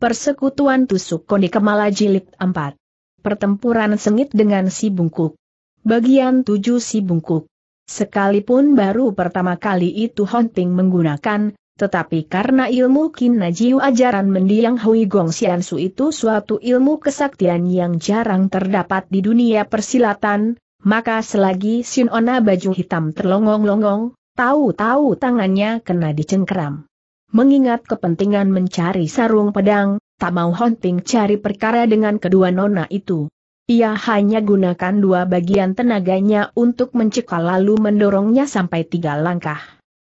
Persekutuan Tusuk Koni Kemala Jilid 4 Pertempuran sengit dengan si bungkuk Bagian 7 si bungkuk Sekalipun baru pertama kali itu Honting menggunakan, tetapi karena ilmu kinajiu ajaran mendiang Hui Gong Xiansu itu suatu ilmu kesaktian yang jarang terdapat di dunia persilatan, maka selagi Sinona baju hitam terlongong-longong, tahu-tahu tangannya kena dicengkeram. Mengingat kepentingan mencari sarung pedang, tak mau hunting cari perkara dengan kedua nona itu. Ia hanya gunakan dua bagian tenaganya untuk mencekal lalu mendorongnya sampai tiga langkah.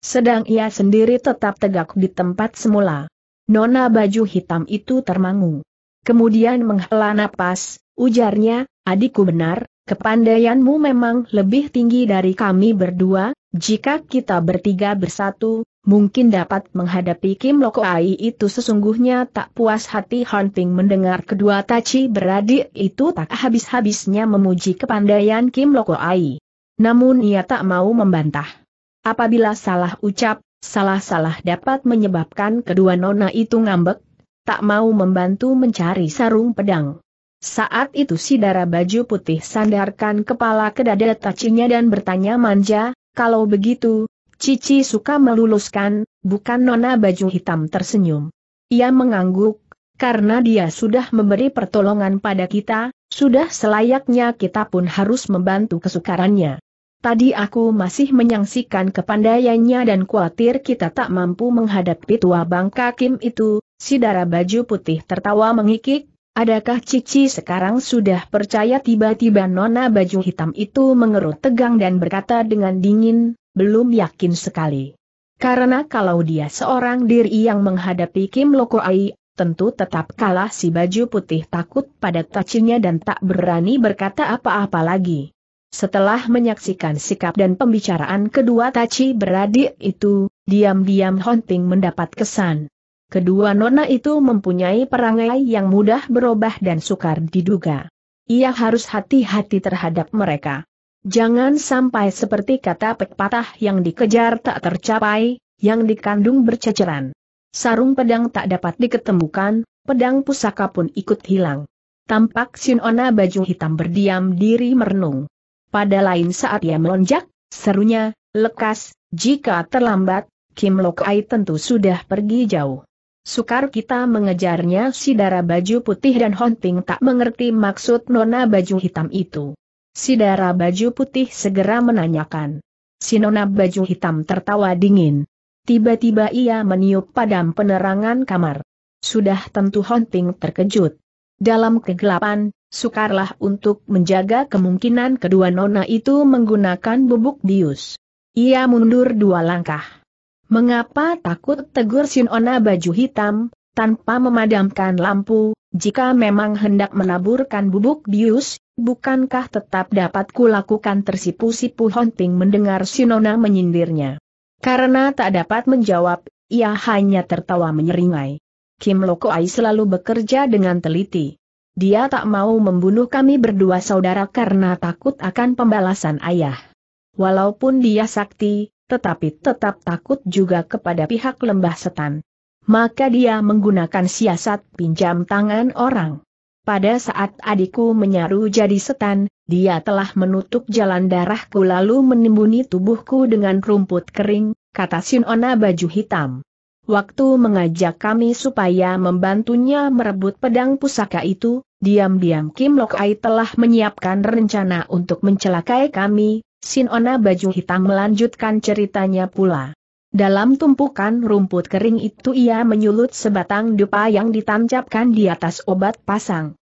Sedang ia sendiri tetap tegak di tempat semula. Nona baju hitam itu termangu. Kemudian menghela napas, ujarnya, adikku benar, kepandaianmu memang lebih tinggi dari kami berdua, jika kita bertiga bersatu, mungkin dapat menghadapi Kim Loko Ai itu sesungguhnya tak puas hati Hunting mendengar kedua Tachi beradik itu tak habis-habisnya memuji kepandaian Kim Loko Ai. Namun ia tak mau membantah. Apabila salah ucap, salah-salah dapat menyebabkan kedua nona itu ngambek, tak mau membantu mencari sarung pedang. Saat itu si darah baju putih sandarkan kepala ke dada tacinya dan bertanya manja, kalau begitu, Cici suka meluluskan, bukan nona baju hitam tersenyum. Ia mengangguk, karena dia sudah memberi pertolongan pada kita, sudah selayaknya kita pun harus membantu kesukarannya. Tadi aku masih menyaksikan kepandaiannya dan khawatir kita tak mampu menghadapi tua bangka Kim itu, si darah baju putih tertawa mengikik, adakah Cici sekarang sudah percaya tiba-tiba nona baju hitam itu mengerut tegang dan berkata dengan dingin, belum yakin sekali. Karena kalau dia seorang diri yang menghadapi Kim Ai, tentu tetap kalah si baju putih takut pada tacinya dan tak berani berkata apa-apa lagi. Setelah menyaksikan sikap dan pembicaraan kedua Taci beradik itu, diam-diam Honting mendapat kesan. Kedua nona itu mempunyai perangai yang mudah berubah dan sukar diduga. Ia harus hati-hati terhadap mereka. Jangan sampai seperti kata pepatah yang dikejar tak tercapai, yang dikandung berceceran. Sarung pedang tak dapat diketemukan, pedang pusaka pun ikut hilang. Tampak Sinona baju hitam berdiam diri merenung. Pada lain saat ia melonjak, serunya, lekas, jika terlambat, Kim Lokai tentu sudah pergi jauh. Sukar kita mengejarnya si darah baju putih dan hunting tak mengerti maksud nona baju hitam itu. Si baju putih segera menanyakan. Si baju hitam tertawa dingin. Tiba-tiba ia meniup padam penerangan kamar. Sudah tentu Honting terkejut. Dalam kegelapan, sukarlah untuk menjaga kemungkinan kedua nona itu menggunakan bubuk bius. Ia mundur dua langkah. Mengapa takut tegur Sinona baju hitam, tanpa memadamkan lampu, jika memang hendak menaburkan bubuk bius, bukankah tetap dapat kulakukan tersipu-sipu Honting mendengar Sinona menyindirnya. Karena tak dapat menjawab, ia hanya tertawa menyeringai. Kim Lokoai selalu bekerja dengan teliti. Dia tak mau membunuh kami berdua saudara karena takut akan pembalasan ayah. Walaupun dia sakti, tetapi tetap takut juga kepada pihak lembah setan. Maka dia menggunakan siasat pinjam tangan orang. Pada saat adikku menyaru jadi setan, dia telah menutup jalan darahku lalu menimbuni tubuhku dengan rumput kering, kata Sinona baju hitam. Waktu mengajak kami supaya membantunya merebut pedang pusaka itu, diam-diam Kim Lok Ai telah menyiapkan rencana untuk mencelakai kami, Sinona baju hitam melanjutkan ceritanya pula. Dalam tumpukan rumput kering itu ia menyulut sebatang dupa yang ditancapkan di atas obat pasang.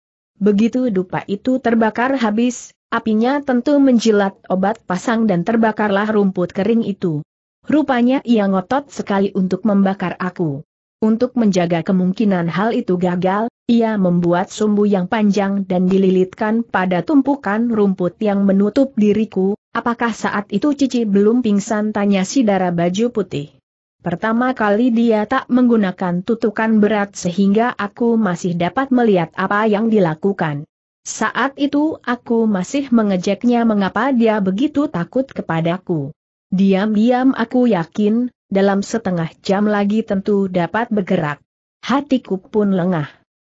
Begitu dupa itu terbakar habis, apinya tentu menjilat obat pasang dan terbakarlah rumput kering itu. Rupanya ia ngotot sekali untuk membakar aku. Untuk menjaga kemungkinan hal itu gagal, ia membuat sumbu yang panjang dan dililitkan pada tumpukan rumput yang menutup diriku, apakah saat itu Cici belum pingsan tanya si darah baju putih. Pertama kali dia tak menggunakan tutukan berat sehingga aku masih dapat melihat apa yang dilakukan. Saat itu aku masih mengejeknya mengapa dia begitu takut kepadaku. Diam-diam aku yakin, dalam setengah jam lagi tentu dapat bergerak. Hatiku pun lengah.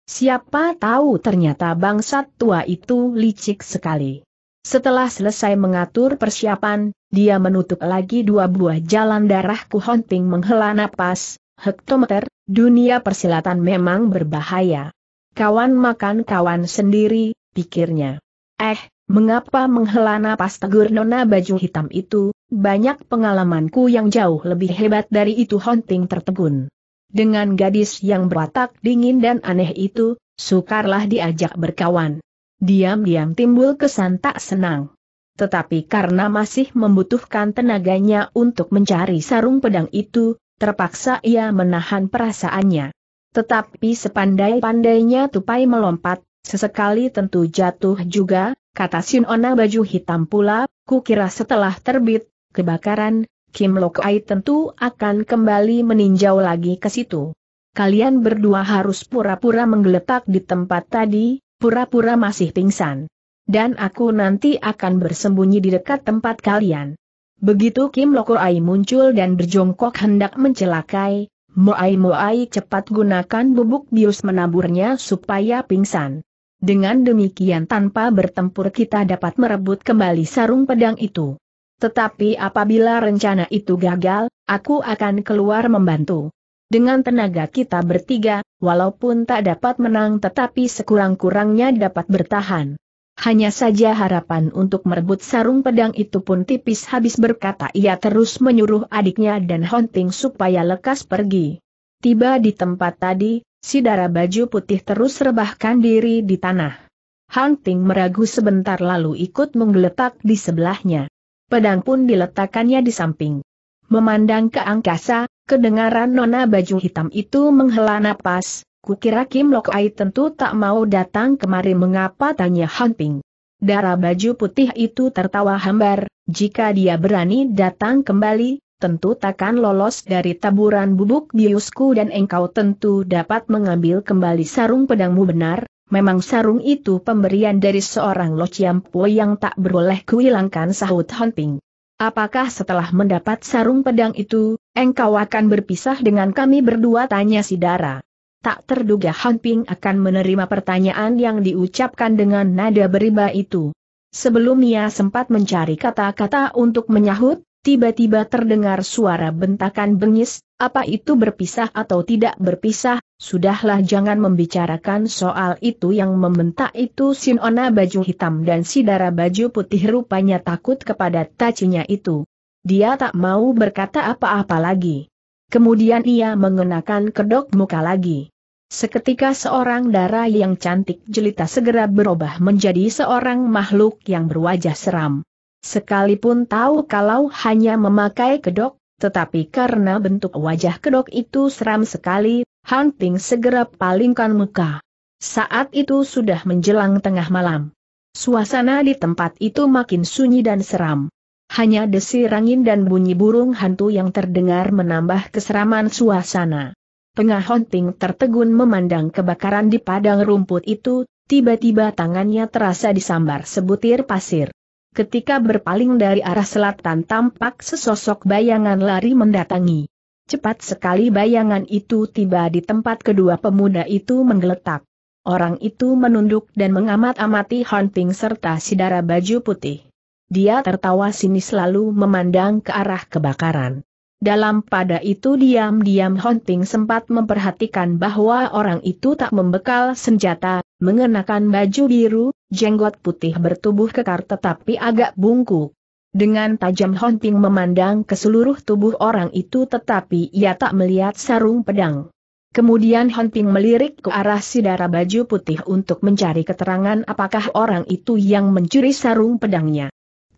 Siapa tahu ternyata bangsat tua itu licik sekali. Setelah selesai mengatur persiapan, dia menutup lagi dua buah jalan darah hunting menghela napas, hektometer, dunia persilatan memang berbahaya. Kawan makan kawan sendiri, pikirnya. Eh, mengapa menghela napas tegur nona baju hitam itu, banyak pengalamanku yang jauh lebih hebat dari itu hunting tertegun. Dengan gadis yang berwatak dingin dan aneh itu, sukarlah diajak berkawan diam-diam timbul kesan tak senang. Tetapi karena masih membutuhkan tenaganya untuk mencari sarung pedang itu, terpaksa ia menahan perasaannya. Tetapi sepandai-pandainya tupai melompat, sesekali tentu jatuh juga, kata Sinona baju hitam pula, kukira setelah terbit, kebakaran, Kim Lokai tentu akan kembali meninjau lagi ke situ. Kalian berdua harus pura-pura menggeletak di tempat tadi, pura-pura masih pingsan. Dan aku nanti akan bersembunyi di dekat tempat kalian. Begitu Kim Lokoai muncul dan berjongkok hendak mencelakai, Moai Moai cepat gunakan bubuk bius menaburnya supaya pingsan. Dengan demikian tanpa bertempur kita dapat merebut kembali sarung pedang itu. Tetapi apabila rencana itu gagal, aku akan keluar membantu. Dengan tenaga kita bertiga, walaupun tak dapat menang tetapi sekurang-kurangnya dapat bertahan. Hanya saja harapan untuk merebut sarung pedang itu pun tipis habis berkata ia terus menyuruh adiknya dan Hunting supaya lekas pergi. Tiba di tempat tadi, si darah baju putih terus rebahkan diri di tanah. Hunting meragu sebentar lalu ikut menggeletak di sebelahnya. Pedang pun diletakkannya di samping. Memandang ke angkasa, kedengaran nona baju hitam itu menghela napas, kukira Kim Lok Ai tentu tak mau datang kemari mengapa tanya Han Ping. Darah baju putih itu tertawa hambar, jika dia berani datang kembali, tentu takkan lolos dari taburan bubuk biusku dan engkau tentu dapat mengambil kembali sarung pedangmu benar, memang sarung itu pemberian dari seorang lociampu yang tak beroleh kuhilangkan sahut Han Ping. Apakah setelah mendapat sarung pedang itu, engkau akan berpisah dengan kami berdua tanya si Dara. Tak terduga Han Ping akan menerima pertanyaan yang diucapkan dengan nada beriba itu. Sebelum ia sempat mencari kata-kata untuk menyahut, tiba-tiba terdengar suara bentakan bengis, apa itu berpisah atau tidak berpisah, sudahlah jangan membicarakan soal itu yang membentak itu Sinona baju hitam dan Sidara baju putih rupanya takut kepada tacinya itu. Dia tak mau berkata apa-apa lagi. Kemudian ia mengenakan kedok muka lagi. Seketika seorang darah yang cantik jelita segera berubah menjadi seorang makhluk yang berwajah seram. Sekalipun tahu kalau hanya memakai kedok, tetapi karena bentuk wajah kedok itu seram sekali, hunting segera palingkan muka. Saat itu sudah menjelang tengah malam. Suasana di tempat itu makin sunyi dan seram. Hanya desir angin dan bunyi burung hantu yang terdengar menambah keseraman suasana. Tengah hunting tertegun memandang kebakaran di padang rumput itu, tiba-tiba tangannya terasa disambar sebutir pasir. Ketika berpaling dari arah selatan tampak sesosok bayangan lari mendatangi. Cepat sekali bayangan itu tiba di tempat kedua pemuda itu menggeletak. Orang itu menunduk dan mengamat-amati Hunting serta sidara baju putih. Dia tertawa sinis lalu memandang ke arah kebakaran. Dalam pada itu diam-diam Hunting sempat memperhatikan bahwa orang itu tak membekal senjata mengenakan baju biru, jenggot putih bertubuh kekar tetapi agak bungkuk. Dengan tajam Hon memandang ke seluruh tubuh orang itu tetapi ia tak melihat sarung pedang. Kemudian Hon melirik ke arah sidara baju putih untuk mencari keterangan apakah orang itu yang mencuri sarung pedangnya.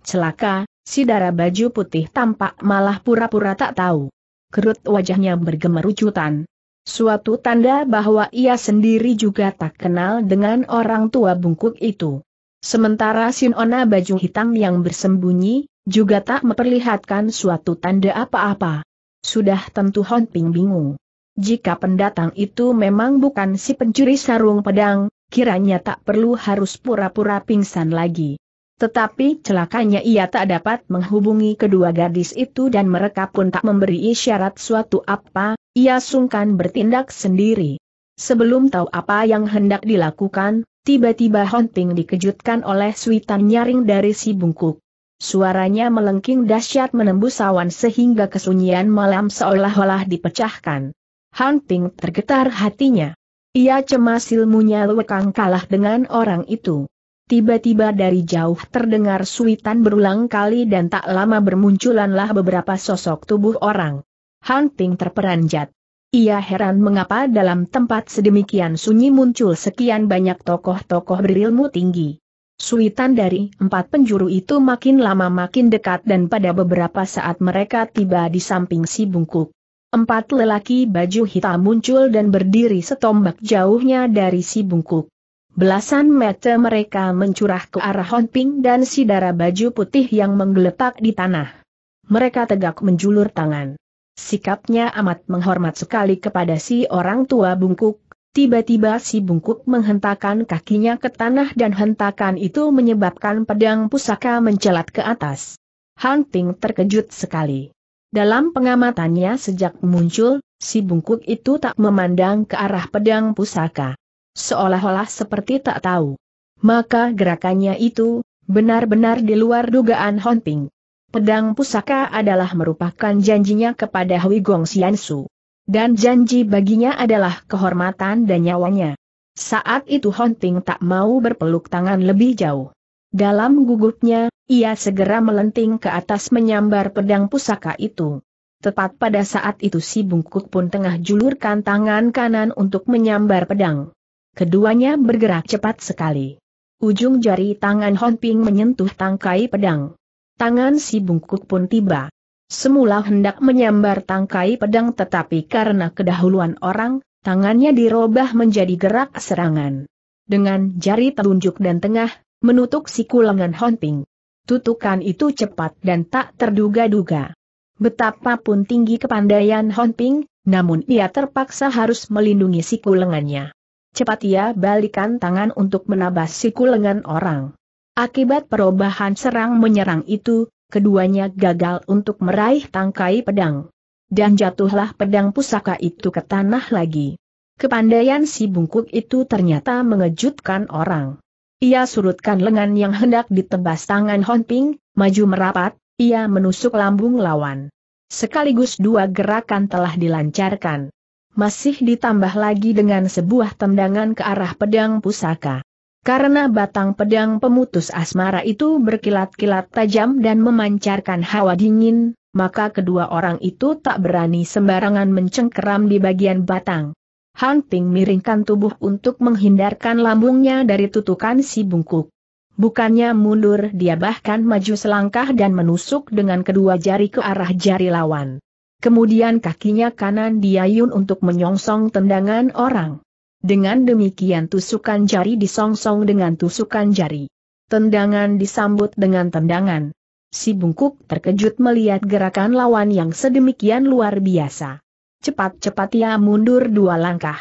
Celaka, sidara baju putih tampak malah pura-pura tak tahu. Kerut wajahnya bergemerucutan, Suatu tanda bahwa ia sendiri juga tak kenal dengan orang tua bungkuk itu. Sementara Sinona baju hitam yang bersembunyi, juga tak memperlihatkan suatu tanda apa-apa. Sudah tentu Honping bingung. Jika pendatang itu memang bukan si pencuri sarung pedang, kiranya tak perlu harus pura-pura pingsan lagi. Tetapi celakanya ia tak dapat menghubungi kedua gadis itu dan mereka pun tak memberi isyarat suatu apa, ia sungkan bertindak sendiri. Sebelum tahu apa yang hendak dilakukan, tiba-tiba Honting dikejutkan oleh suitan nyaring dari si bungkuk. Suaranya melengking dahsyat menembus awan sehingga kesunyian malam seolah-olah dipecahkan. Hunting tergetar hatinya. Ia cemas ilmunya lekang kalah dengan orang itu. Tiba-tiba dari jauh terdengar suitan berulang kali dan tak lama bermunculanlah beberapa sosok tubuh orang. Hunting terperanjat. Ia heran mengapa dalam tempat sedemikian sunyi muncul sekian banyak tokoh-tokoh berilmu tinggi. Suitan dari empat penjuru itu makin lama makin dekat dan pada beberapa saat mereka tiba di samping si bungkuk. Empat lelaki baju hitam muncul dan berdiri setombak jauhnya dari si bungkuk. Belasan mata mereka mencurah ke arah Ping dan si darah baju putih yang menggeletak di tanah. Mereka tegak menjulur tangan. Sikapnya amat menghormat sekali kepada si orang tua bungkuk. Tiba-tiba si bungkuk menghentakkan kakinya ke tanah dan hentakan itu menyebabkan pedang pusaka mencelat ke atas. Han Ping terkejut sekali. Dalam pengamatannya sejak muncul, si bungkuk itu tak memandang ke arah pedang pusaka seolah-olah seperti tak tahu. Maka gerakannya itu, benar-benar di luar dugaan Honting. Pedang pusaka adalah merupakan janjinya kepada Hui Gong Xiansu. Dan janji baginya adalah kehormatan dan nyawanya. Saat itu Honting tak mau berpeluk tangan lebih jauh. Dalam gugupnya, ia segera melenting ke atas menyambar pedang pusaka itu. Tepat pada saat itu si bungkuk pun tengah julurkan tangan kanan untuk menyambar pedang. Keduanya bergerak cepat sekali. Ujung jari tangan Hon Ping menyentuh tangkai pedang. Tangan si bungkuk pun tiba. Semula hendak menyambar tangkai pedang tetapi karena kedahuluan orang, tangannya dirobah menjadi gerak serangan. Dengan jari telunjuk dan tengah, menutup siku lengan Hon Ping. Tutukan itu cepat dan tak terduga-duga. Betapapun tinggi kepandaian Hon Ping, namun ia terpaksa harus melindungi siku lengannya cepat ia balikan tangan untuk menabas siku lengan orang. Akibat perubahan serang menyerang itu, keduanya gagal untuk meraih tangkai pedang. Dan jatuhlah pedang pusaka itu ke tanah lagi. Kepandaian si bungkuk itu ternyata mengejutkan orang. Ia surutkan lengan yang hendak ditebas tangan Honping, maju merapat, ia menusuk lambung lawan. Sekaligus dua gerakan telah dilancarkan masih ditambah lagi dengan sebuah tendangan ke arah pedang pusaka. Karena batang pedang pemutus asmara itu berkilat-kilat tajam dan memancarkan hawa dingin, maka kedua orang itu tak berani sembarangan mencengkeram di bagian batang. Han Ping miringkan tubuh untuk menghindarkan lambungnya dari tutukan si bungkuk. Bukannya mundur dia bahkan maju selangkah dan menusuk dengan kedua jari ke arah jari lawan. Kemudian kakinya kanan diayun untuk menyongsong tendangan orang. Dengan demikian tusukan jari disongsong dengan tusukan jari. Tendangan disambut dengan tendangan. Si bungkuk terkejut melihat gerakan lawan yang sedemikian luar biasa. Cepat-cepat ia mundur dua langkah.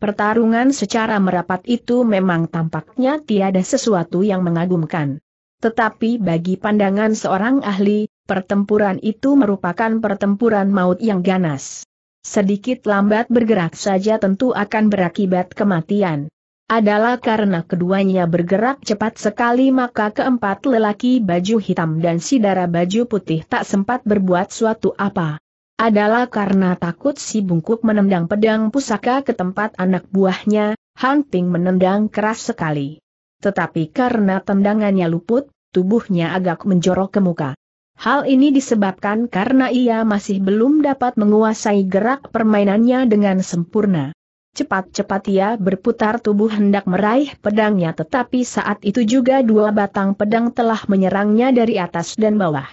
Pertarungan secara merapat itu memang tampaknya tiada sesuatu yang mengagumkan. Tetapi bagi pandangan seorang ahli, Pertempuran itu merupakan pertempuran maut yang ganas. Sedikit lambat bergerak saja tentu akan berakibat kematian. Adalah karena keduanya bergerak cepat sekali maka keempat lelaki baju hitam dan sidara baju putih tak sempat berbuat suatu apa. Adalah karena takut si bungkuk menendang pedang pusaka ke tempat anak buahnya, Hunting menendang keras sekali. Tetapi karena tendangannya luput, tubuhnya agak menjorok ke muka. Hal ini disebabkan karena ia masih belum dapat menguasai gerak permainannya dengan sempurna. Cepat-cepat ia berputar tubuh hendak meraih pedangnya tetapi saat itu juga dua batang pedang telah menyerangnya dari atas dan bawah.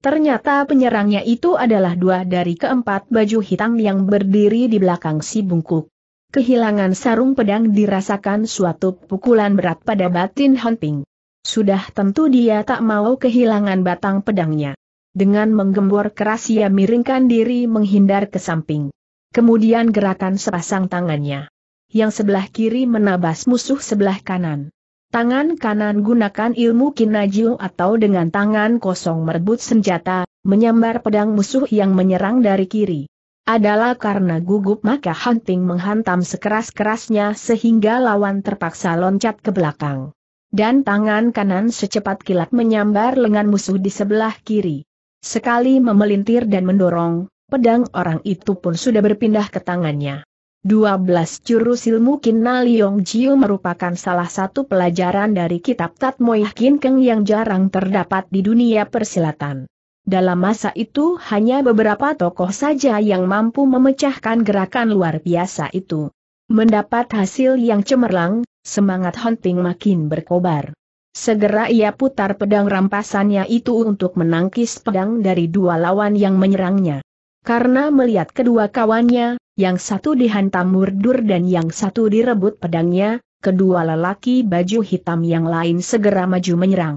Ternyata penyerangnya itu adalah dua dari keempat baju hitam yang berdiri di belakang si bungkuk. Kehilangan sarung pedang dirasakan suatu pukulan berat pada batin Ping. Sudah tentu dia tak mau kehilangan batang pedangnya. Dengan menggembor keras ia miringkan diri menghindar ke samping. Kemudian gerakan sepasang tangannya. Yang sebelah kiri menabas musuh sebelah kanan. Tangan kanan gunakan ilmu kinajil atau dengan tangan kosong merebut senjata, menyambar pedang musuh yang menyerang dari kiri. Adalah karena gugup maka Hunting menghantam sekeras-kerasnya sehingga lawan terpaksa loncat ke belakang dan tangan kanan secepat kilat menyambar lengan musuh di sebelah kiri. Sekali memelintir dan mendorong, pedang orang itu pun sudah berpindah ke tangannya. 12 jurus ilmu Kinna Jiu merupakan salah satu pelajaran dari kitab Tatmoyah Keng yang jarang terdapat di dunia persilatan. Dalam masa itu hanya beberapa tokoh saja yang mampu memecahkan gerakan luar biasa itu. Mendapat hasil yang cemerlang, semangat Hunting makin berkobar. Segera ia putar pedang rampasannya itu untuk menangkis pedang dari dua lawan yang menyerangnya. Karena melihat kedua kawannya, yang satu dihantam murdur dan yang satu direbut pedangnya, kedua lelaki baju hitam yang lain segera maju menyerang.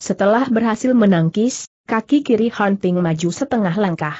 Setelah berhasil menangkis, kaki kiri Hunting maju setengah langkah.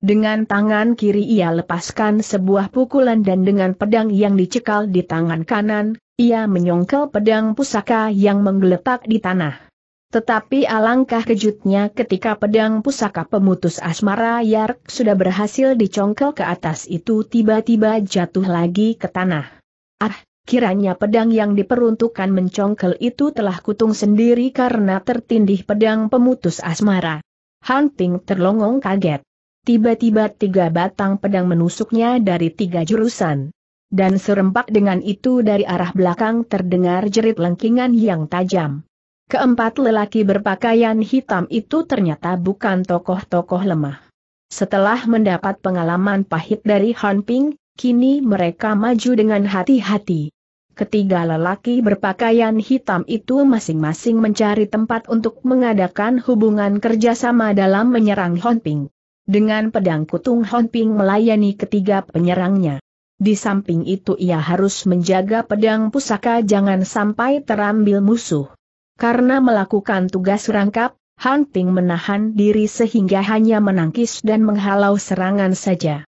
Dengan tangan kiri ia lepaskan sebuah pukulan dan dengan pedang yang dicekal di tangan kanan, ia menyongkel pedang pusaka yang menggeletak di tanah. Tetapi alangkah kejutnya ketika pedang pusaka pemutus asmara Yark sudah berhasil dicongkel ke atas itu tiba-tiba jatuh lagi ke tanah. Ah, kiranya pedang yang diperuntukkan mencongkel itu telah kutung sendiri karena tertindih pedang pemutus asmara. Hunting terlongong kaget. Tiba-tiba tiga batang pedang menusuknya dari tiga jurusan. Dan serempak dengan itu dari arah belakang terdengar jerit lengkingan yang tajam. Keempat lelaki berpakaian hitam itu ternyata bukan tokoh-tokoh lemah. Setelah mendapat pengalaman pahit dari Han Ping, kini mereka maju dengan hati-hati. Ketiga lelaki berpakaian hitam itu masing-masing mencari tempat untuk mengadakan hubungan kerjasama dalam menyerang Ping. Dengan pedang kutung Honping melayani ketiga penyerangnya. Di samping itu ia harus menjaga pedang pusaka jangan sampai terambil musuh. Karena melakukan tugas rangkap, Han Ping menahan diri sehingga hanya menangkis dan menghalau serangan saja.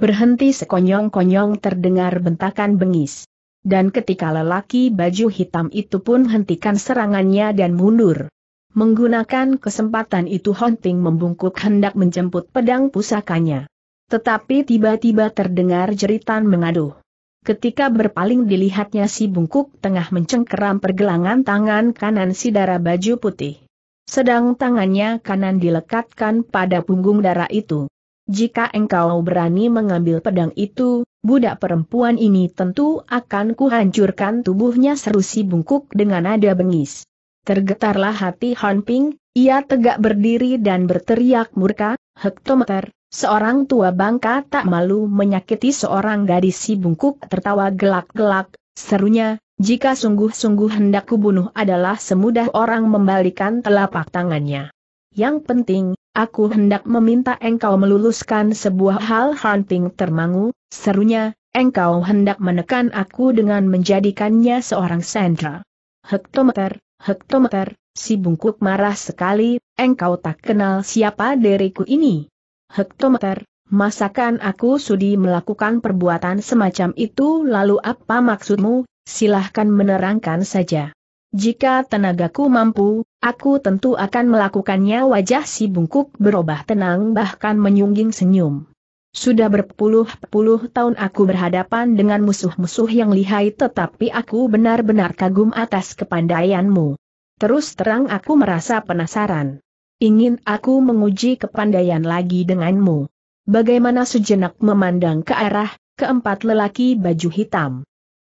Berhenti sekonyong-konyong terdengar bentakan bengis. Dan ketika lelaki baju hitam itu pun hentikan serangannya dan mundur. Menggunakan kesempatan itu Hunting membungkuk hendak menjemput pedang pusakanya. Tetapi tiba-tiba terdengar jeritan mengaduh. Ketika berpaling dilihatnya si bungkuk tengah mencengkeram pergelangan tangan kanan si darah baju putih. Sedang tangannya kanan dilekatkan pada punggung darah itu. Jika engkau berani mengambil pedang itu, budak perempuan ini tentu akan kuhancurkan tubuhnya seru si bungkuk dengan nada bengis. Tergetarlah hati Han Ping, ia tegak berdiri dan berteriak murka, hektometer, seorang tua bangka tak malu menyakiti seorang gadis si bungkuk tertawa gelak-gelak, serunya, jika sungguh-sungguh hendak kubunuh adalah semudah orang membalikan telapak tangannya. Yang penting, aku hendak meminta engkau meluluskan sebuah hal Ping termangu, serunya, engkau hendak menekan aku dengan menjadikannya seorang sandra. Hektometer, Hektometer, si bungkuk marah sekali, engkau tak kenal siapa diriku ini. Hektometer, masakan aku sudi melakukan perbuatan semacam itu lalu apa maksudmu, silahkan menerangkan saja. Jika tenagaku mampu, aku tentu akan melakukannya wajah si bungkuk berubah tenang bahkan menyungging senyum. Sudah berpuluh-puluh tahun aku berhadapan dengan musuh-musuh yang lihai tetapi aku benar-benar kagum atas kepandaianmu. Terus terang aku merasa penasaran. Ingin aku menguji kepandaian lagi denganmu. Bagaimana sejenak memandang ke arah keempat lelaki baju hitam.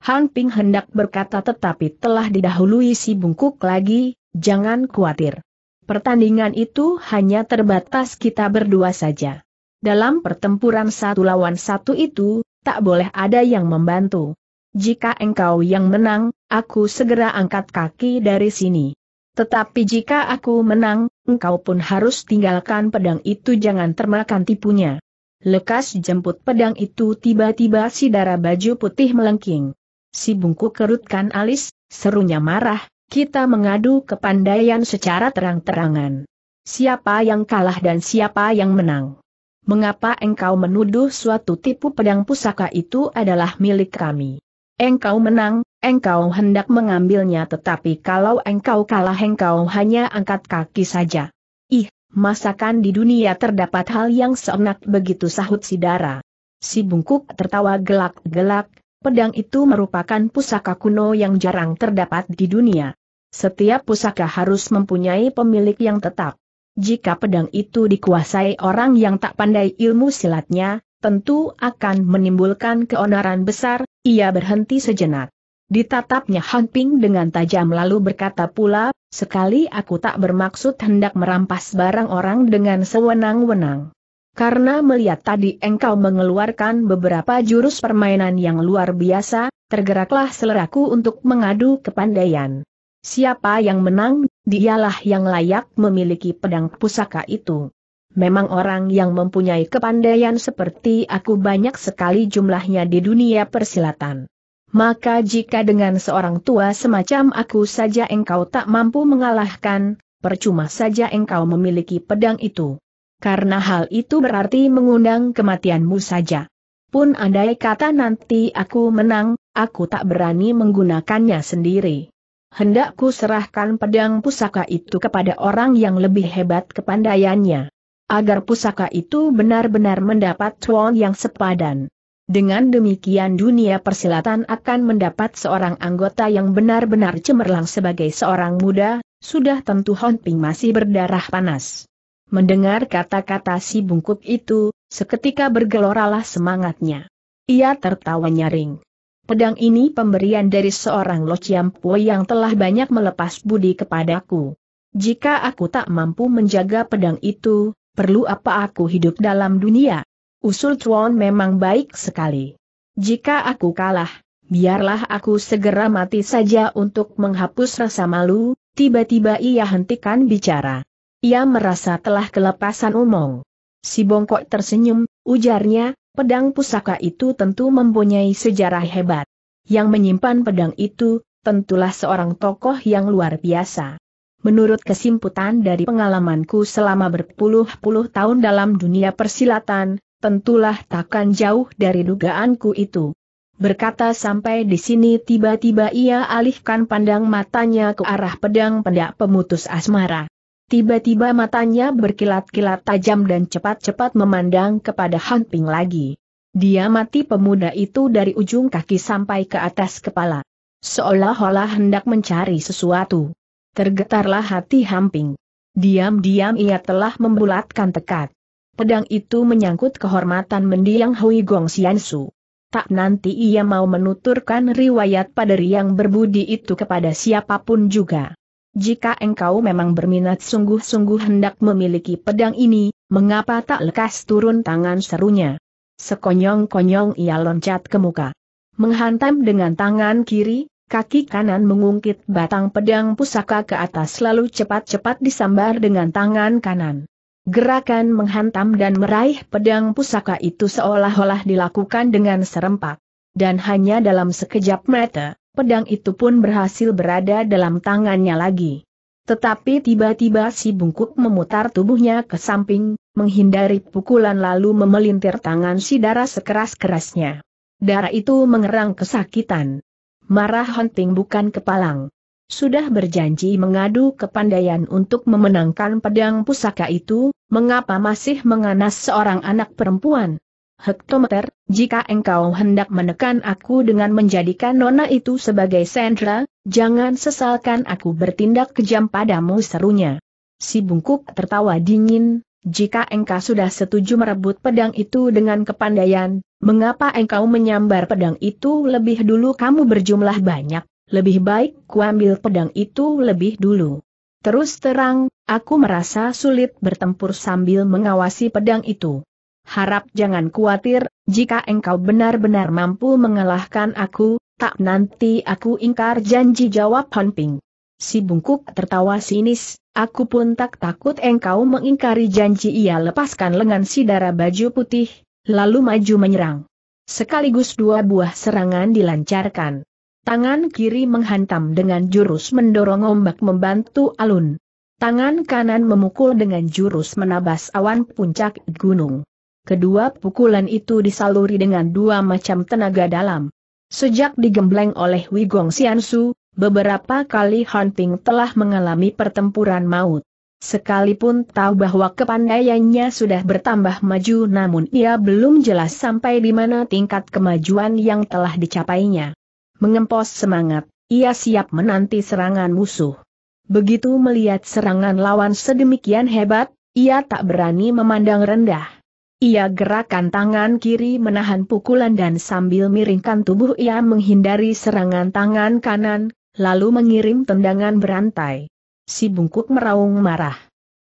Han Ping hendak berkata tetapi telah didahului si bungkuk lagi, jangan khawatir. Pertandingan itu hanya terbatas kita berdua saja. Dalam pertempuran satu lawan satu itu, tak boleh ada yang membantu. Jika engkau yang menang, aku segera angkat kaki dari sini. Tetapi jika aku menang, engkau pun harus tinggalkan pedang itu jangan termakan tipunya. Lekas jemput pedang itu tiba-tiba si darah baju putih melengking. Si bungku kerutkan alis, serunya marah, kita mengadu kepandaian secara terang-terangan. Siapa yang kalah dan siapa yang menang? mengapa engkau menuduh suatu tipu pedang pusaka itu adalah milik kami? Engkau menang, engkau hendak mengambilnya tetapi kalau engkau kalah engkau hanya angkat kaki saja. Ih, masakan di dunia terdapat hal yang seenak begitu sahut Sidara. Si bungkuk tertawa gelak-gelak, pedang itu merupakan pusaka kuno yang jarang terdapat di dunia. Setiap pusaka harus mempunyai pemilik yang tetap jika pedang itu dikuasai orang yang tak pandai ilmu silatnya, tentu akan menimbulkan keonaran besar, ia berhenti sejenak. Ditatapnya Han Ping dengan tajam lalu berkata pula, sekali aku tak bermaksud hendak merampas barang orang dengan sewenang-wenang. Karena melihat tadi engkau mengeluarkan beberapa jurus permainan yang luar biasa, tergeraklah seleraku untuk mengadu kepandaian. Siapa yang menang dialah yang layak memiliki pedang pusaka itu. Memang orang yang mempunyai kepandaian seperti aku banyak sekali jumlahnya di dunia persilatan. Maka jika dengan seorang tua semacam aku saja engkau tak mampu mengalahkan, percuma saja engkau memiliki pedang itu. Karena hal itu berarti mengundang kematianmu saja. Pun andai kata nanti aku menang, aku tak berani menggunakannya sendiri hendakku serahkan pedang pusaka itu kepada orang yang lebih hebat kepandaiannya. Agar pusaka itu benar-benar mendapat tuan yang sepadan. Dengan demikian dunia persilatan akan mendapat seorang anggota yang benar-benar cemerlang sebagai seorang muda, sudah tentu Honping masih berdarah panas. Mendengar kata-kata si bungkuk itu, seketika bergeloralah semangatnya. Ia tertawa nyaring. Pedang ini pemberian dari seorang Lo Chiampo yang telah banyak melepas budi kepadaku. Jika aku tak mampu menjaga pedang itu, perlu apa aku hidup dalam dunia? Usul Tuan memang baik sekali. Jika aku kalah, biarlah aku segera mati saja untuk menghapus rasa malu, tiba-tiba ia hentikan bicara. Ia merasa telah kelepasan umong. Si bongkok tersenyum, ujarnya, Pedang pusaka itu tentu mempunyai sejarah hebat. Yang menyimpan pedang itu, tentulah seorang tokoh yang luar biasa. Menurut kesimpulan dari pengalamanku selama berpuluh-puluh tahun dalam dunia persilatan, tentulah takkan jauh dari dugaanku itu. Berkata sampai di sini tiba-tiba ia alihkan pandang matanya ke arah pedang pendak pemutus asmara. Tiba-tiba matanya berkilat-kilat tajam dan cepat-cepat memandang kepada Han Ping lagi. Dia mati pemuda itu dari ujung kaki sampai ke atas kepala. Seolah-olah hendak mencari sesuatu. Tergetarlah hati Hamping. Diam-diam ia telah membulatkan tekad. Pedang itu menyangkut kehormatan mendiang Hui Gong Xiansu. Tak nanti ia mau menuturkan riwayat pada riang berbudi itu kepada siapapun juga. Jika engkau memang berminat sungguh-sungguh hendak memiliki pedang ini, mengapa tak lekas turun tangan serunya? Sekonyong-konyong ia loncat ke muka. Menghantam dengan tangan kiri, kaki kanan mengungkit batang pedang pusaka ke atas lalu cepat-cepat disambar dengan tangan kanan. Gerakan menghantam dan meraih pedang pusaka itu seolah-olah dilakukan dengan serempak. Dan hanya dalam sekejap mata, pedang itu pun berhasil berada dalam tangannya lagi. Tetapi tiba-tiba si bungkuk memutar tubuhnya ke samping, menghindari pukulan lalu memelintir tangan si darah sekeras-kerasnya. Darah itu mengerang kesakitan. Marah Hunting bukan kepalang. Sudah berjanji mengadu kepandaian untuk memenangkan pedang pusaka itu, mengapa masih menganas seorang anak perempuan? Hektometer, jika engkau hendak menekan aku dengan menjadikan nona itu sebagai sendra, jangan sesalkan aku bertindak kejam padamu serunya. Si bungkuk tertawa dingin, jika engkau sudah setuju merebut pedang itu dengan kepandaian, mengapa engkau menyambar pedang itu lebih dulu kamu berjumlah banyak, lebih baik kuambil pedang itu lebih dulu. Terus terang, aku merasa sulit bertempur sambil mengawasi pedang itu harap jangan khawatir, jika engkau benar-benar mampu mengalahkan aku, tak nanti aku ingkar janji jawab Ping. Si bungkuk tertawa sinis, aku pun tak takut engkau mengingkari janji ia lepaskan lengan si darah baju putih, lalu maju menyerang. Sekaligus dua buah serangan dilancarkan. Tangan kiri menghantam dengan jurus mendorong ombak membantu alun. Tangan kanan memukul dengan jurus menabas awan puncak gunung. Kedua pukulan itu disaluri dengan dua macam tenaga dalam. Sejak digembleng oleh Wigong Xiansu, beberapa kali Hunting telah mengalami pertempuran maut. Sekalipun tahu bahwa kepandaiannya sudah bertambah maju namun ia belum jelas sampai di mana tingkat kemajuan yang telah dicapainya. Mengempos semangat, ia siap menanti serangan musuh. Begitu melihat serangan lawan sedemikian hebat, ia tak berani memandang rendah ia gerakan tangan kiri menahan pukulan dan sambil miringkan tubuh ia menghindari serangan tangan kanan, lalu mengirim tendangan berantai. Si bungkuk meraung marah.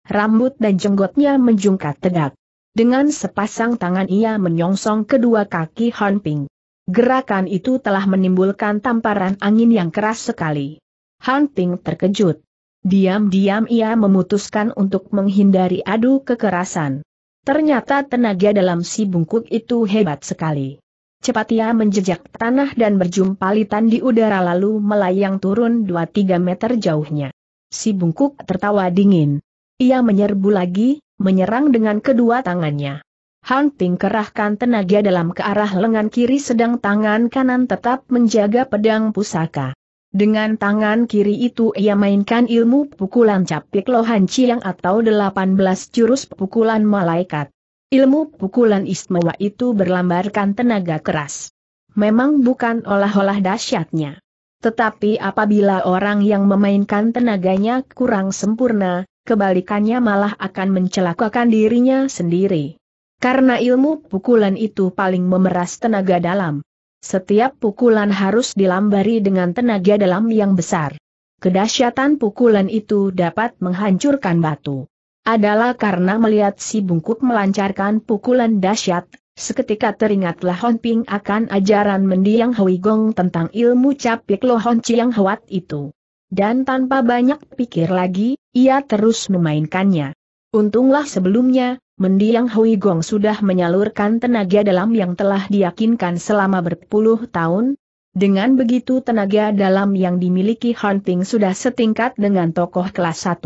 Rambut dan jenggotnya menjungkat tegak. Dengan sepasang tangan ia menyongsong kedua kaki Han Ping. Gerakan itu telah menimbulkan tamparan angin yang keras sekali. Han Ping terkejut. Diam-diam ia memutuskan untuk menghindari adu kekerasan. Ternyata tenaga dalam si bungkuk itu hebat sekali. Cepat ia menjejak tanah dan berjumpa litan di udara lalu melayang turun 2-3 meter jauhnya. Si bungkuk tertawa dingin. Ia menyerbu lagi, menyerang dengan kedua tangannya. Han Ping kerahkan tenaga dalam ke arah lengan kiri sedang tangan kanan tetap menjaga pedang pusaka. Dengan tangan kiri itu ia mainkan ilmu pukulan capik lohan ciang atau 18 jurus pukulan malaikat. Ilmu pukulan istimewa itu berlambarkan tenaga keras. Memang bukan olah-olah dahsyatnya. Tetapi apabila orang yang memainkan tenaganya kurang sempurna, kebalikannya malah akan mencelakakan dirinya sendiri. Karena ilmu pukulan itu paling memeras tenaga dalam. Setiap pukulan harus dilambari dengan tenaga dalam yang besar. Kedahsyatan pukulan itu dapat menghancurkan batu. Adalah karena melihat si bungkuk melancarkan pukulan dahsyat, seketika teringatlah Hon akan ajaran mendiang Hui Gong tentang ilmu capik lohon ciang huat itu. Dan tanpa banyak pikir lagi, ia terus memainkannya. Untunglah sebelumnya, mendiang Hui Gong sudah menyalurkan tenaga dalam yang telah diyakinkan selama berpuluh tahun. Dengan begitu tenaga dalam yang dimiliki Hunting sudah setingkat dengan tokoh kelas 1.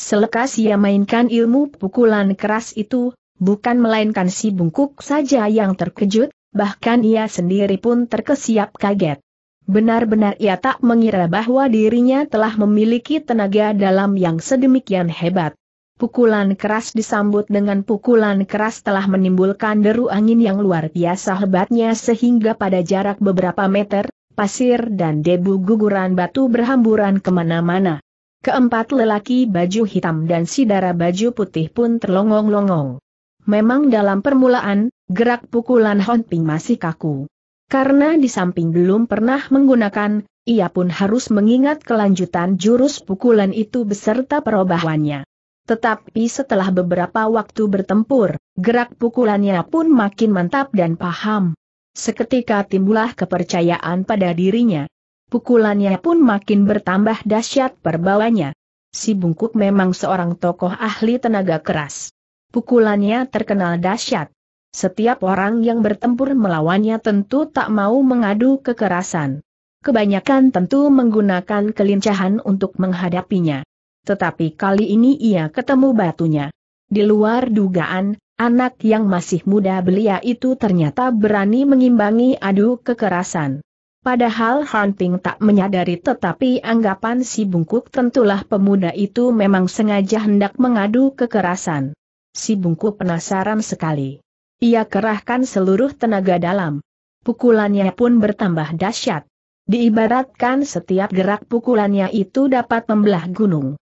Selekas ia mainkan ilmu pukulan keras itu, bukan melainkan si bungkuk saja yang terkejut, bahkan ia sendiri pun terkesiap kaget. Benar-benar ia tak mengira bahwa dirinya telah memiliki tenaga dalam yang sedemikian hebat. Pukulan keras disambut dengan pukulan keras telah menimbulkan deru angin yang luar biasa hebatnya sehingga pada jarak beberapa meter, pasir dan debu guguran batu berhamburan kemana-mana. Keempat lelaki baju hitam dan sidara baju putih pun terlongong-longong. Memang dalam permulaan, gerak pukulan Honping masih kaku. Karena di samping belum pernah menggunakan, ia pun harus mengingat kelanjutan jurus pukulan itu beserta perubahannya. Tetapi setelah beberapa waktu bertempur, gerak pukulannya pun makin mantap dan paham. Seketika timbullah kepercayaan pada dirinya. Pukulannya pun makin bertambah dahsyat perbawanya. Si Bungkuk memang seorang tokoh ahli tenaga keras. Pukulannya terkenal dahsyat. Setiap orang yang bertempur melawannya tentu tak mau mengadu kekerasan. Kebanyakan tentu menggunakan kelincahan untuk menghadapinya. Tetapi kali ini ia ketemu batunya. Di luar dugaan, anak yang masih muda belia itu ternyata berani mengimbangi adu kekerasan. Padahal Han tak menyadari tetapi anggapan si bungkuk tentulah pemuda itu memang sengaja hendak mengadu kekerasan. Si bungkuk penasaran sekali. Ia kerahkan seluruh tenaga dalam. Pukulannya pun bertambah dahsyat. Diibaratkan setiap gerak pukulannya itu dapat membelah gunung.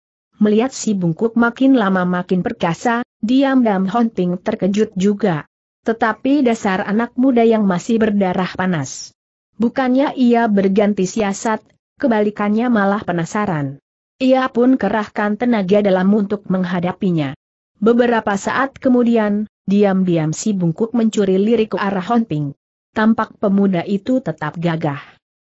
Melihat si bungkuk makin lama makin perkasa, diam Dam Hon terkejut juga. Tetapi dasar anak muda yang masih berdarah panas. Bukannya ia berganti siasat, kebalikannya malah penasaran. Ia pun kerahkan tenaga dalam untuk menghadapinya. Beberapa saat kemudian, diam-diam si bungkuk mencuri lirik ke arah hunting. Tampak pemuda itu tetap gagah.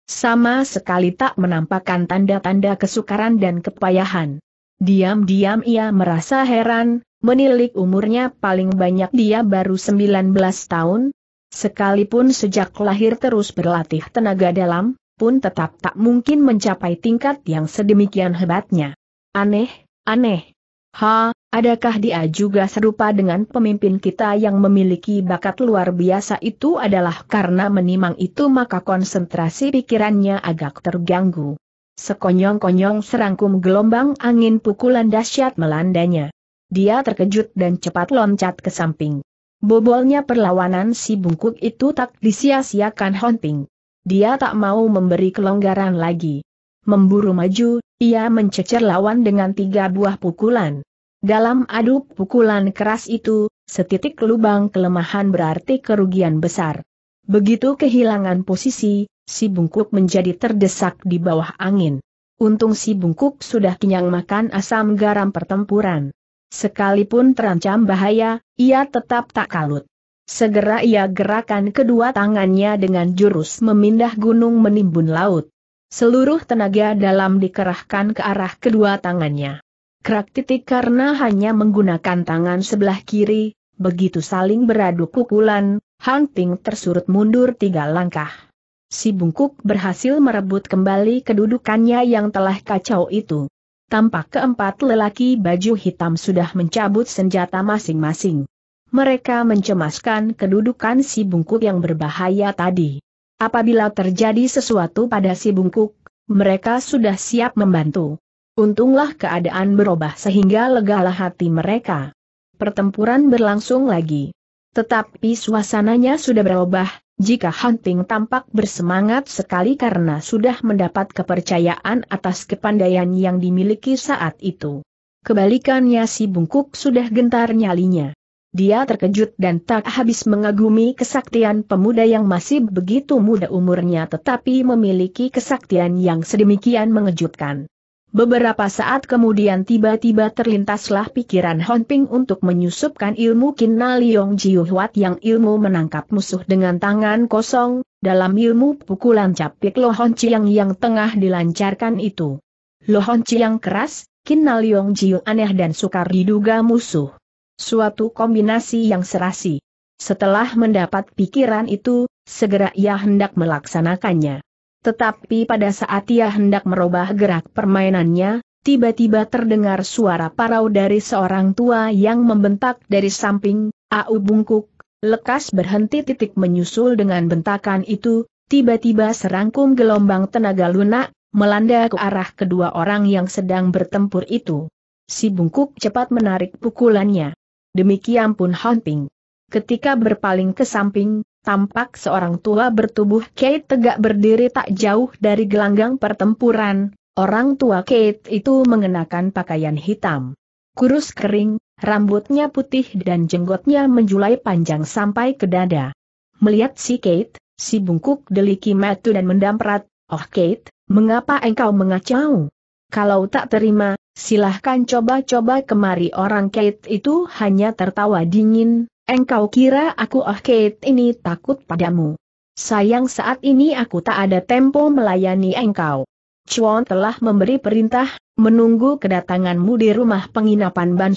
Sama sekali tak menampakkan tanda-tanda kesukaran dan kepayahan. Diam-diam ia merasa heran, menilik umurnya paling banyak dia baru 19 tahun, sekalipun sejak lahir terus berlatih tenaga dalam, pun tetap tak mungkin mencapai tingkat yang sedemikian hebatnya. Aneh, aneh. Ha, adakah dia juga serupa dengan pemimpin kita yang memiliki bakat luar biasa itu adalah karena menimang itu maka konsentrasi pikirannya agak terganggu. Sekonyong-konyong serangkum gelombang angin pukulan dahsyat melandanya. Dia terkejut dan cepat loncat ke samping. Bobolnya perlawanan si bungkuk itu tak disia-siakan Honping. Dia tak mau memberi kelonggaran lagi. Memburu maju, ia mencecer lawan dengan tiga buah pukulan. Dalam aduk pukulan keras itu, setitik lubang kelemahan berarti kerugian besar. Begitu kehilangan posisi, si bungkuk menjadi terdesak di bawah angin. Untung si bungkuk sudah kenyang makan asam garam pertempuran. Sekalipun terancam bahaya, ia tetap tak kalut. Segera ia gerakan kedua tangannya dengan jurus memindah gunung menimbun laut. Seluruh tenaga dalam dikerahkan ke arah kedua tangannya. Kerak titik karena hanya menggunakan tangan sebelah kiri, begitu saling beradu pukulan, Hang Ting tersurut mundur tiga langkah si bungkuk berhasil merebut kembali kedudukannya yang telah kacau itu. Tampak keempat lelaki baju hitam sudah mencabut senjata masing-masing. Mereka mencemaskan kedudukan si bungkuk yang berbahaya tadi. Apabila terjadi sesuatu pada si bungkuk, mereka sudah siap membantu. Untunglah keadaan berubah sehingga legalah hati mereka. Pertempuran berlangsung lagi. Tetapi suasananya sudah berubah, jika Hunting tampak bersemangat sekali karena sudah mendapat kepercayaan atas kepandaian yang dimiliki saat itu. Kebalikannya si bungkuk sudah gentar nyalinya. Dia terkejut dan tak habis mengagumi kesaktian pemuda yang masih begitu muda umurnya tetapi memiliki kesaktian yang sedemikian mengejutkan. Beberapa saat kemudian tiba-tiba terlintaslah pikiran Ping untuk menyusupkan ilmu Kina Liong Jiu Huat yang ilmu menangkap musuh dengan tangan kosong, dalam ilmu pukulan capik Lohon Chiang yang tengah dilancarkan itu. Lohon Chiang keras, Kina Liong Jiu aneh dan sukar diduga musuh. Suatu kombinasi yang serasi. Setelah mendapat pikiran itu, segera ia hendak melaksanakannya. Tetapi pada saat ia hendak merubah gerak permainannya, tiba-tiba terdengar suara parau dari seorang tua yang membentak dari samping, Au bungkuk, lekas berhenti titik menyusul dengan bentakan itu, tiba-tiba serangkum gelombang tenaga lunak, melanda ke arah kedua orang yang sedang bertempur itu. Si bungkuk cepat menarik pukulannya. Demikian pun Hon Ping. Ketika berpaling ke samping, tampak seorang tua bertubuh Kate tegak berdiri tak jauh dari gelanggang pertempuran, orang tua Kate itu mengenakan pakaian hitam. Kurus kering, rambutnya putih dan jenggotnya menjulai panjang sampai ke dada. Melihat si Kate, si bungkuk deliki matu dan mendamprat, oh Kate, mengapa engkau mengacau? Kalau tak terima, silahkan coba-coba kemari orang Kate itu hanya tertawa dingin, Engkau kira aku ah Kate ini takut padamu. Sayang saat ini aku tak ada tempo melayani engkau. Chuan telah memberi perintah, menunggu kedatanganmu di rumah penginapan Ban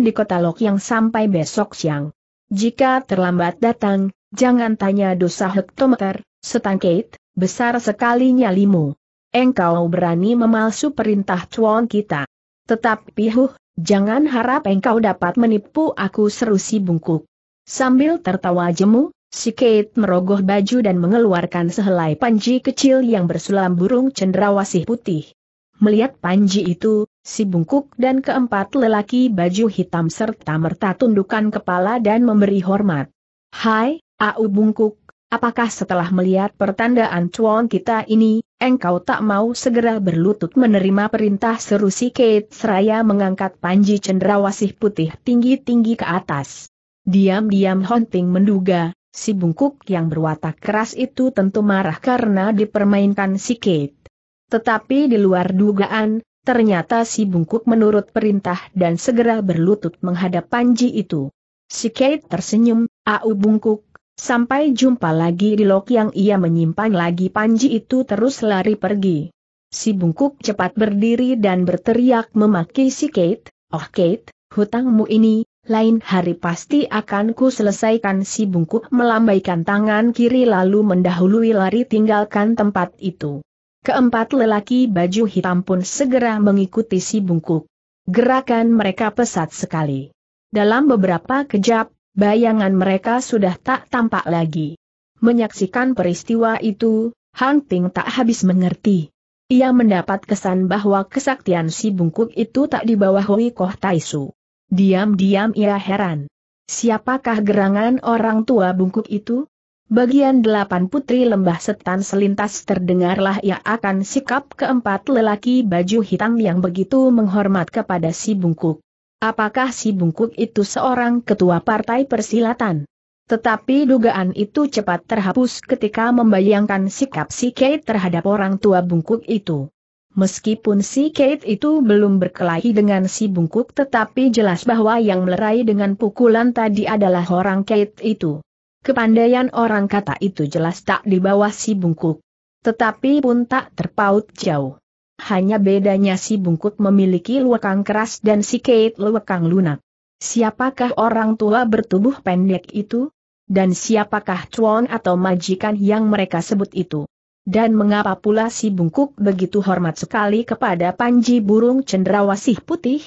di kota Lok yang sampai besok siang. Jika terlambat datang, jangan tanya dosa hektometer, setang Kate, besar sekali nyalimu. Engkau berani memalsu perintah Chuan kita. Tetapi huh, Jangan harap engkau dapat menipu aku seru si bungkuk. Sambil tertawa jemu, si Kate merogoh baju dan mengeluarkan sehelai panji kecil yang bersulam burung cendrawasih putih. Melihat panji itu, si bungkuk dan keempat lelaki baju hitam serta merta tundukkan kepala dan memberi hormat. Hai, Au bungkuk, Apakah setelah melihat pertandaan cuan kita ini, engkau tak mau segera berlutut menerima perintah seru si Kate Seraya mengangkat Panji Cendrawasih putih tinggi-tinggi ke atas. Diam-diam Honting menduga, si bungkuk yang berwatak keras itu tentu marah karena dipermainkan si Kate. Tetapi di luar dugaan, ternyata si bungkuk menurut perintah dan segera berlutut menghadap Panji itu. Si Kate tersenyum, au bungkuk, Sampai jumpa lagi di lok yang ia menyimpan lagi Panji itu terus lari pergi. Si bungkuk cepat berdiri dan berteriak memaki si Kate, Oh Kate, hutangmu ini, lain hari pasti akan ku selesaikan si bungkuk melambaikan tangan kiri lalu mendahului lari tinggalkan tempat itu. Keempat lelaki baju hitam pun segera mengikuti si bungkuk. Gerakan mereka pesat sekali. Dalam beberapa kejap, bayangan mereka sudah tak tampak lagi. Menyaksikan peristiwa itu, Han Ping tak habis mengerti. Ia mendapat kesan bahwa kesaktian si bungkuk itu tak dibawah Koh Taisu. Diam-diam ia heran. Siapakah gerangan orang tua bungkuk itu? Bagian delapan putri lembah setan selintas terdengarlah ia akan sikap keempat lelaki baju hitam yang begitu menghormat kepada si bungkuk. Apakah si bungkuk itu seorang ketua partai persilatan? Tetapi dugaan itu cepat terhapus ketika membayangkan sikap si Kate terhadap orang tua bungkuk itu. Meskipun si Kate itu belum berkelahi dengan si bungkuk tetapi jelas bahwa yang melerai dengan pukulan tadi adalah orang Kate itu. Kepandaian orang kata itu jelas tak di bawah si bungkuk. Tetapi pun tak terpaut jauh. Hanya bedanya si bungkut memiliki luekang keras dan si Kate luekang lunak. Siapakah orang tua bertubuh pendek itu? Dan siapakah cuan atau majikan yang mereka sebut itu? Dan mengapa pula si bungkuk begitu hormat sekali kepada panji burung cendrawasih putih?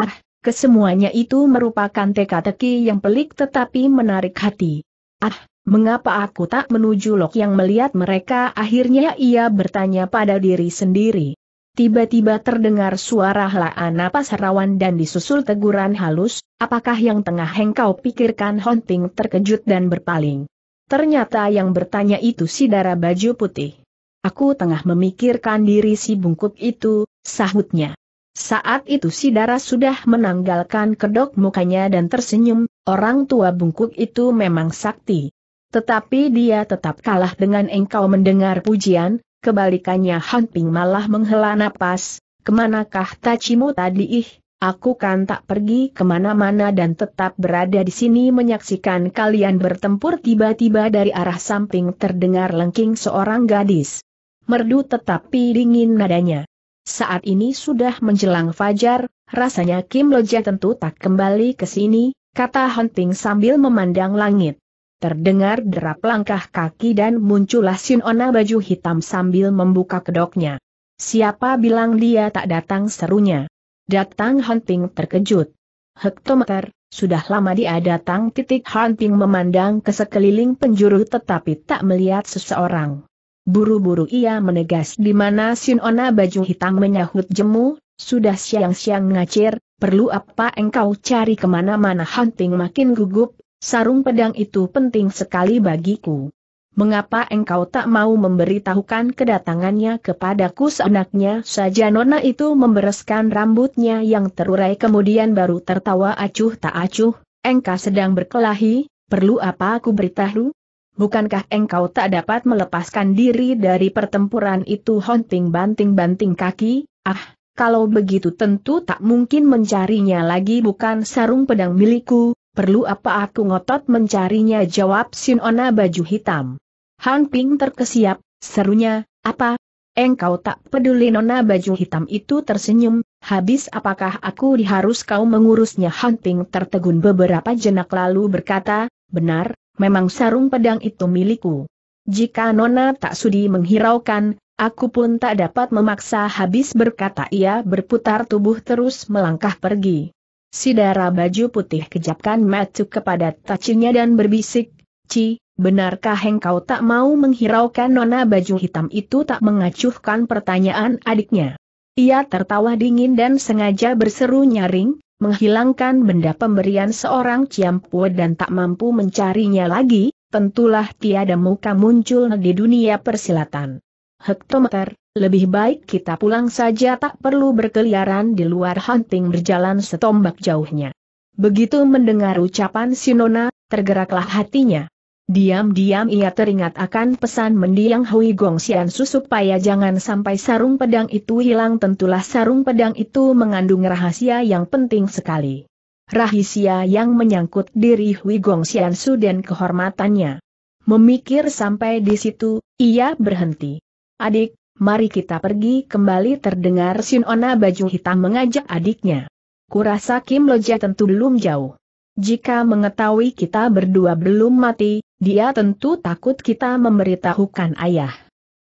Ah, kesemuanya itu merupakan teka-teki yang pelik tetapi menarik hati. Ah, mengapa aku tak menuju lok yang melihat mereka akhirnya ia bertanya pada diri sendiri. Tiba-tiba terdengar suara helaan napas rawan dan disusul teguran halus, apakah yang tengah hengkau pikirkan Honting terkejut dan berpaling. Ternyata yang bertanya itu si darah baju putih. Aku tengah memikirkan diri si bungkuk itu, sahutnya. Saat itu si darah sudah menanggalkan kedok mukanya dan tersenyum, orang tua bungkuk itu memang sakti. Tetapi dia tetap kalah dengan engkau mendengar pujian, kebalikannya Han Ping malah menghela napas, kemanakah tacimu tadi ih, aku kan tak pergi kemana-mana dan tetap berada di sini menyaksikan kalian bertempur tiba-tiba dari arah samping terdengar lengking seorang gadis. Merdu tetapi dingin nadanya. Saat ini sudah menjelang fajar, rasanya Kim Loja tentu tak kembali ke sini, kata Hunting sambil memandang langit. Terdengar derap langkah kaki dan muncullah Sinona baju hitam sambil membuka kedoknya. Siapa bilang dia tak datang serunya? Datang Hunting terkejut. Hektometer, sudah lama dia datang titik Hunting memandang ke sekeliling penjuru tetapi tak melihat seseorang. Buru-buru ia menegas di mana Sinona baju hitam menyahut jemu, sudah siang-siang ngacir, perlu apa engkau cari kemana-mana Hunting makin gugup Sarung pedang itu penting sekali bagiku. Mengapa engkau tak mau memberitahukan kedatangannya kepadaku seenaknya saja Nona itu membereskan rambutnya yang terurai kemudian baru tertawa acuh tak acuh, engkau sedang berkelahi, perlu apa aku beritahu? Bukankah engkau tak dapat melepaskan diri dari pertempuran itu Hunting banting-banting kaki, ah, kalau begitu tentu tak mungkin mencarinya lagi bukan sarung pedang milikku, perlu apa aku ngotot mencarinya jawab Ona baju hitam. Han Ping terkesiap, serunya, apa? Engkau tak peduli nona baju hitam itu tersenyum, habis apakah aku diharus kau mengurusnya Han Ping tertegun beberapa jenak lalu berkata, benar, memang sarung pedang itu milikku. Jika nona tak sudi menghiraukan, aku pun tak dapat memaksa habis berkata ia berputar tubuh terus melangkah pergi. Si baju putih kejapkan matu kepada tacinya dan berbisik, Ci, benarkah engkau tak mau menghiraukan nona baju hitam itu tak mengacuhkan pertanyaan adiknya? Ia tertawa dingin dan sengaja berseru nyaring, menghilangkan benda pemberian seorang ciampu dan tak mampu mencarinya lagi, tentulah tiada muka muncul di dunia persilatan. Hektometer, lebih baik kita pulang saja tak perlu berkeliaran di luar hunting berjalan setombak jauhnya. Begitu mendengar ucapan Sinona, tergeraklah hatinya. Diam-diam ia teringat akan pesan mendiang Hui Gong Xian supaya jangan sampai sarung pedang itu hilang tentulah sarung pedang itu mengandung rahasia yang penting sekali. Rahasia yang menyangkut diri Hui Gong Xian Su dan kehormatannya. Memikir sampai di situ, ia berhenti. Adik, mari kita pergi kembali terdengar Sinona baju hitam mengajak adiknya. Kurasa Kim Loja tentu belum jauh. Jika mengetahui kita berdua belum mati, dia tentu takut kita memberitahukan ayah.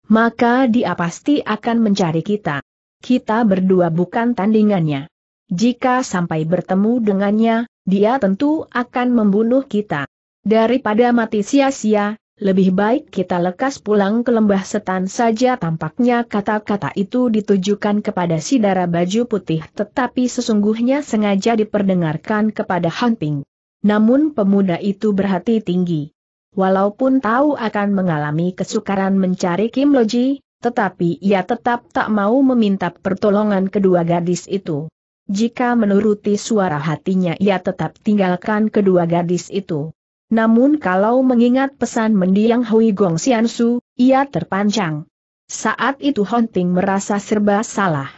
Maka dia pasti akan mencari kita. Kita berdua bukan tandingannya. Jika sampai bertemu dengannya, dia tentu akan membunuh kita. Daripada mati sia-sia, lebih baik kita lekas pulang ke lembah setan saja tampaknya kata-kata itu ditujukan kepada si darah baju putih tetapi sesungguhnya sengaja diperdengarkan kepada Hanping. Namun pemuda itu berhati tinggi. Walaupun tahu akan mengalami kesukaran mencari Kim Loji, tetapi ia tetap tak mau meminta pertolongan kedua gadis itu. Jika menuruti suara hatinya ia tetap tinggalkan kedua gadis itu namun kalau mengingat pesan mendiang Hui Gong Xiansu, ia terpancang. Saat itu Ting merasa serba salah.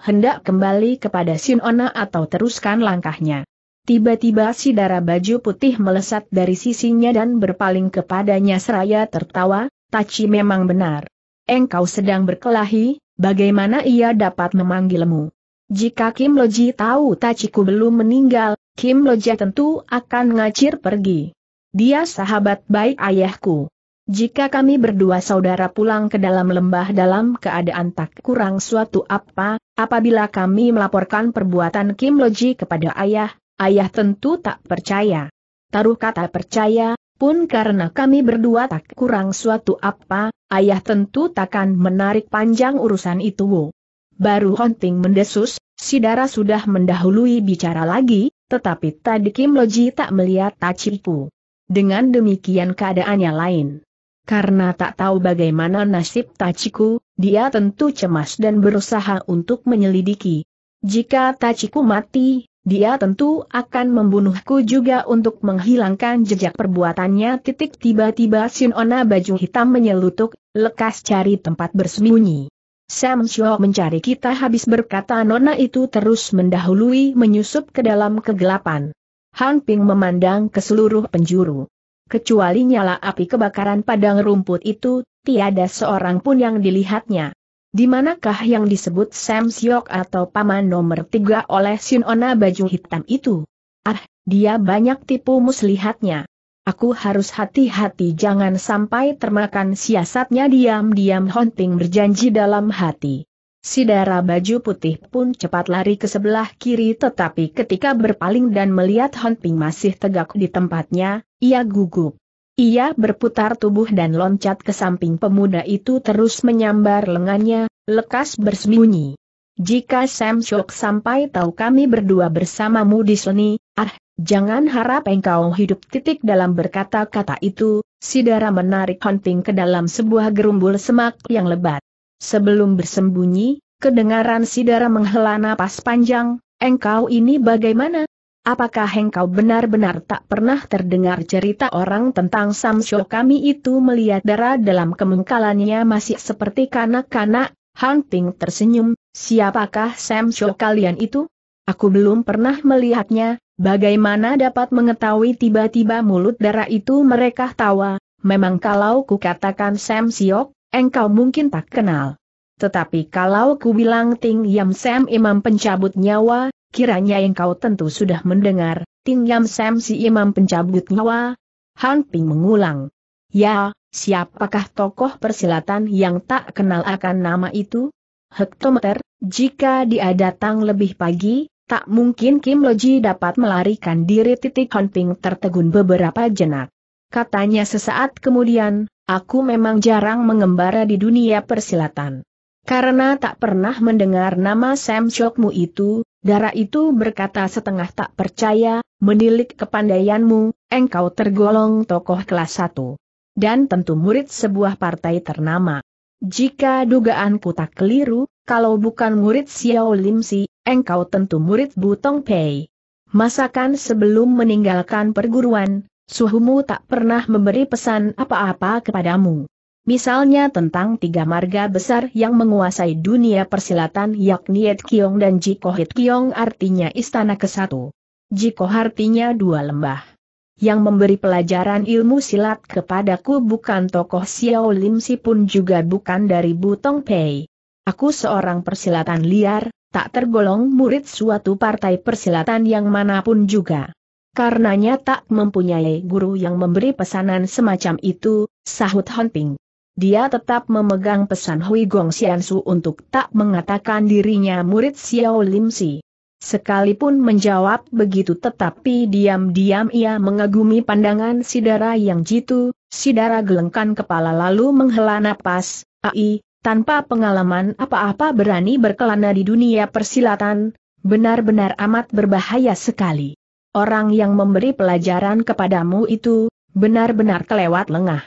Hendak kembali kepada Ona atau teruskan langkahnya. Tiba-tiba si darah baju putih melesat dari sisinya dan berpaling kepadanya seraya tertawa, Tachi memang benar. Engkau sedang berkelahi, bagaimana ia dapat memanggilmu? Jika Kim Loji tahu Tachiku belum meninggal, Kim Loji tentu akan ngacir pergi. Dia sahabat baik ayahku. Jika kami berdua saudara pulang ke dalam lembah dalam keadaan tak kurang suatu apa, apabila kami melaporkan perbuatan Kim Loji kepada ayah, ayah tentu tak percaya. Taruh kata percaya, pun karena kami berdua tak kurang suatu apa, ayah tentu takkan menarik panjang urusan itu. Baru hunting mendesus, si Sidara sudah mendahului bicara lagi, tetapi tadi Kim Loji tak melihat cipu dengan demikian keadaannya lain. Karena tak tahu bagaimana nasib Tachiku, dia tentu cemas dan berusaha untuk menyelidiki. Jika Tachiku mati, dia tentu akan membunuhku juga untuk menghilangkan jejak perbuatannya. Titik tiba-tiba Sinona baju hitam menyelutuk, lekas cari tempat bersembunyi. Sam Shio mencari kita habis berkata Nona itu terus mendahului menyusup ke dalam kegelapan. Han Ping memandang ke seluruh penjuru. Kecuali nyala api kebakaran padang rumput itu, tiada seorang pun yang dilihatnya. Di manakah yang disebut Sam Siok atau paman nomor tiga oleh Ona baju hitam itu? Ah, dia banyak tipu muslihatnya. Aku harus hati-hati jangan sampai termakan siasatnya diam-diam Hunting berjanji dalam hati. Si darah baju putih pun cepat lari ke sebelah kiri tetapi ketika berpaling dan melihat Hon Ping masih tegak di tempatnya, ia gugup. Ia berputar tubuh dan loncat ke samping pemuda itu terus menyambar lengannya, lekas bersembunyi. Jika Sam Shock sampai tahu kami berdua bersamamu di sini, ah, jangan harap engkau hidup titik dalam berkata-kata itu, si menarik Hon Ping ke dalam sebuah gerumbul semak yang lebat. Sebelum bersembunyi, kedengaran Sidara menghela napas panjang, engkau ini bagaimana? Apakah engkau benar-benar tak pernah terdengar cerita orang tentang Samsyo kami itu melihat darah dalam kemengkalannya masih seperti kanak-kanak? Hunting tersenyum, siapakah Sam Samsyo kalian itu? Aku belum pernah melihatnya, bagaimana dapat mengetahui tiba-tiba mulut darah itu mereka tawa, memang kalau kukatakan Siok, engkau mungkin tak kenal. Tetapi kalau ku bilang Ting Yam Sam imam pencabut nyawa, kiranya engkau tentu sudah mendengar, Ting Yam Sam si imam pencabut nyawa. Han Ping mengulang. Ya, siapakah tokoh persilatan yang tak kenal akan nama itu? Hektometer, jika dia datang lebih pagi, tak mungkin Kim Loji dapat melarikan diri titik Han Ping tertegun beberapa jenak katanya sesaat kemudian, aku memang jarang mengembara di dunia persilatan. Karena tak pernah mendengar nama Sam Chokmu itu, darah itu berkata setengah tak percaya, menilik kepandaianmu, engkau tergolong tokoh kelas 1. Dan tentu murid sebuah partai ternama. Jika dugaanku tak keliru, kalau bukan murid Xiao Lim Si, engkau tentu murid Butong Pei. Masakan sebelum meninggalkan perguruan, suhumu tak pernah memberi pesan apa-apa kepadamu. Misalnya tentang tiga marga besar yang menguasai dunia persilatan yakni Ed Kiong dan Jikohit Kiong artinya istana ke satu. Jikoh artinya dua lembah. Yang memberi pelajaran ilmu silat kepadaku bukan tokoh Xiao Lim Si pun juga bukan dari Butong Pei. Aku seorang persilatan liar, tak tergolong murid suatu partai persilatan yang manapun juga karenanya tak mempunyai guru yang memberi pesanan semacam itu, sahut Hunting. Dia tetap memegang pesan Hui Gong Xiansu untuk tak mengatakan dirinya murid Xiao Lim Si. Sekalipun menjawab begitu tetapi diam-diam ia mengagumi pandangan Sidara yang jitu, Sidara gelengkan kepala lalu menghela napas, ai, tanpa pengalaman apa-apa berani berkelana di dunia persilatan, benar-benar amat berbahaya sekali. Orang yang memberi pelajaran kepadamu itu, benar-benar kelewat lengah.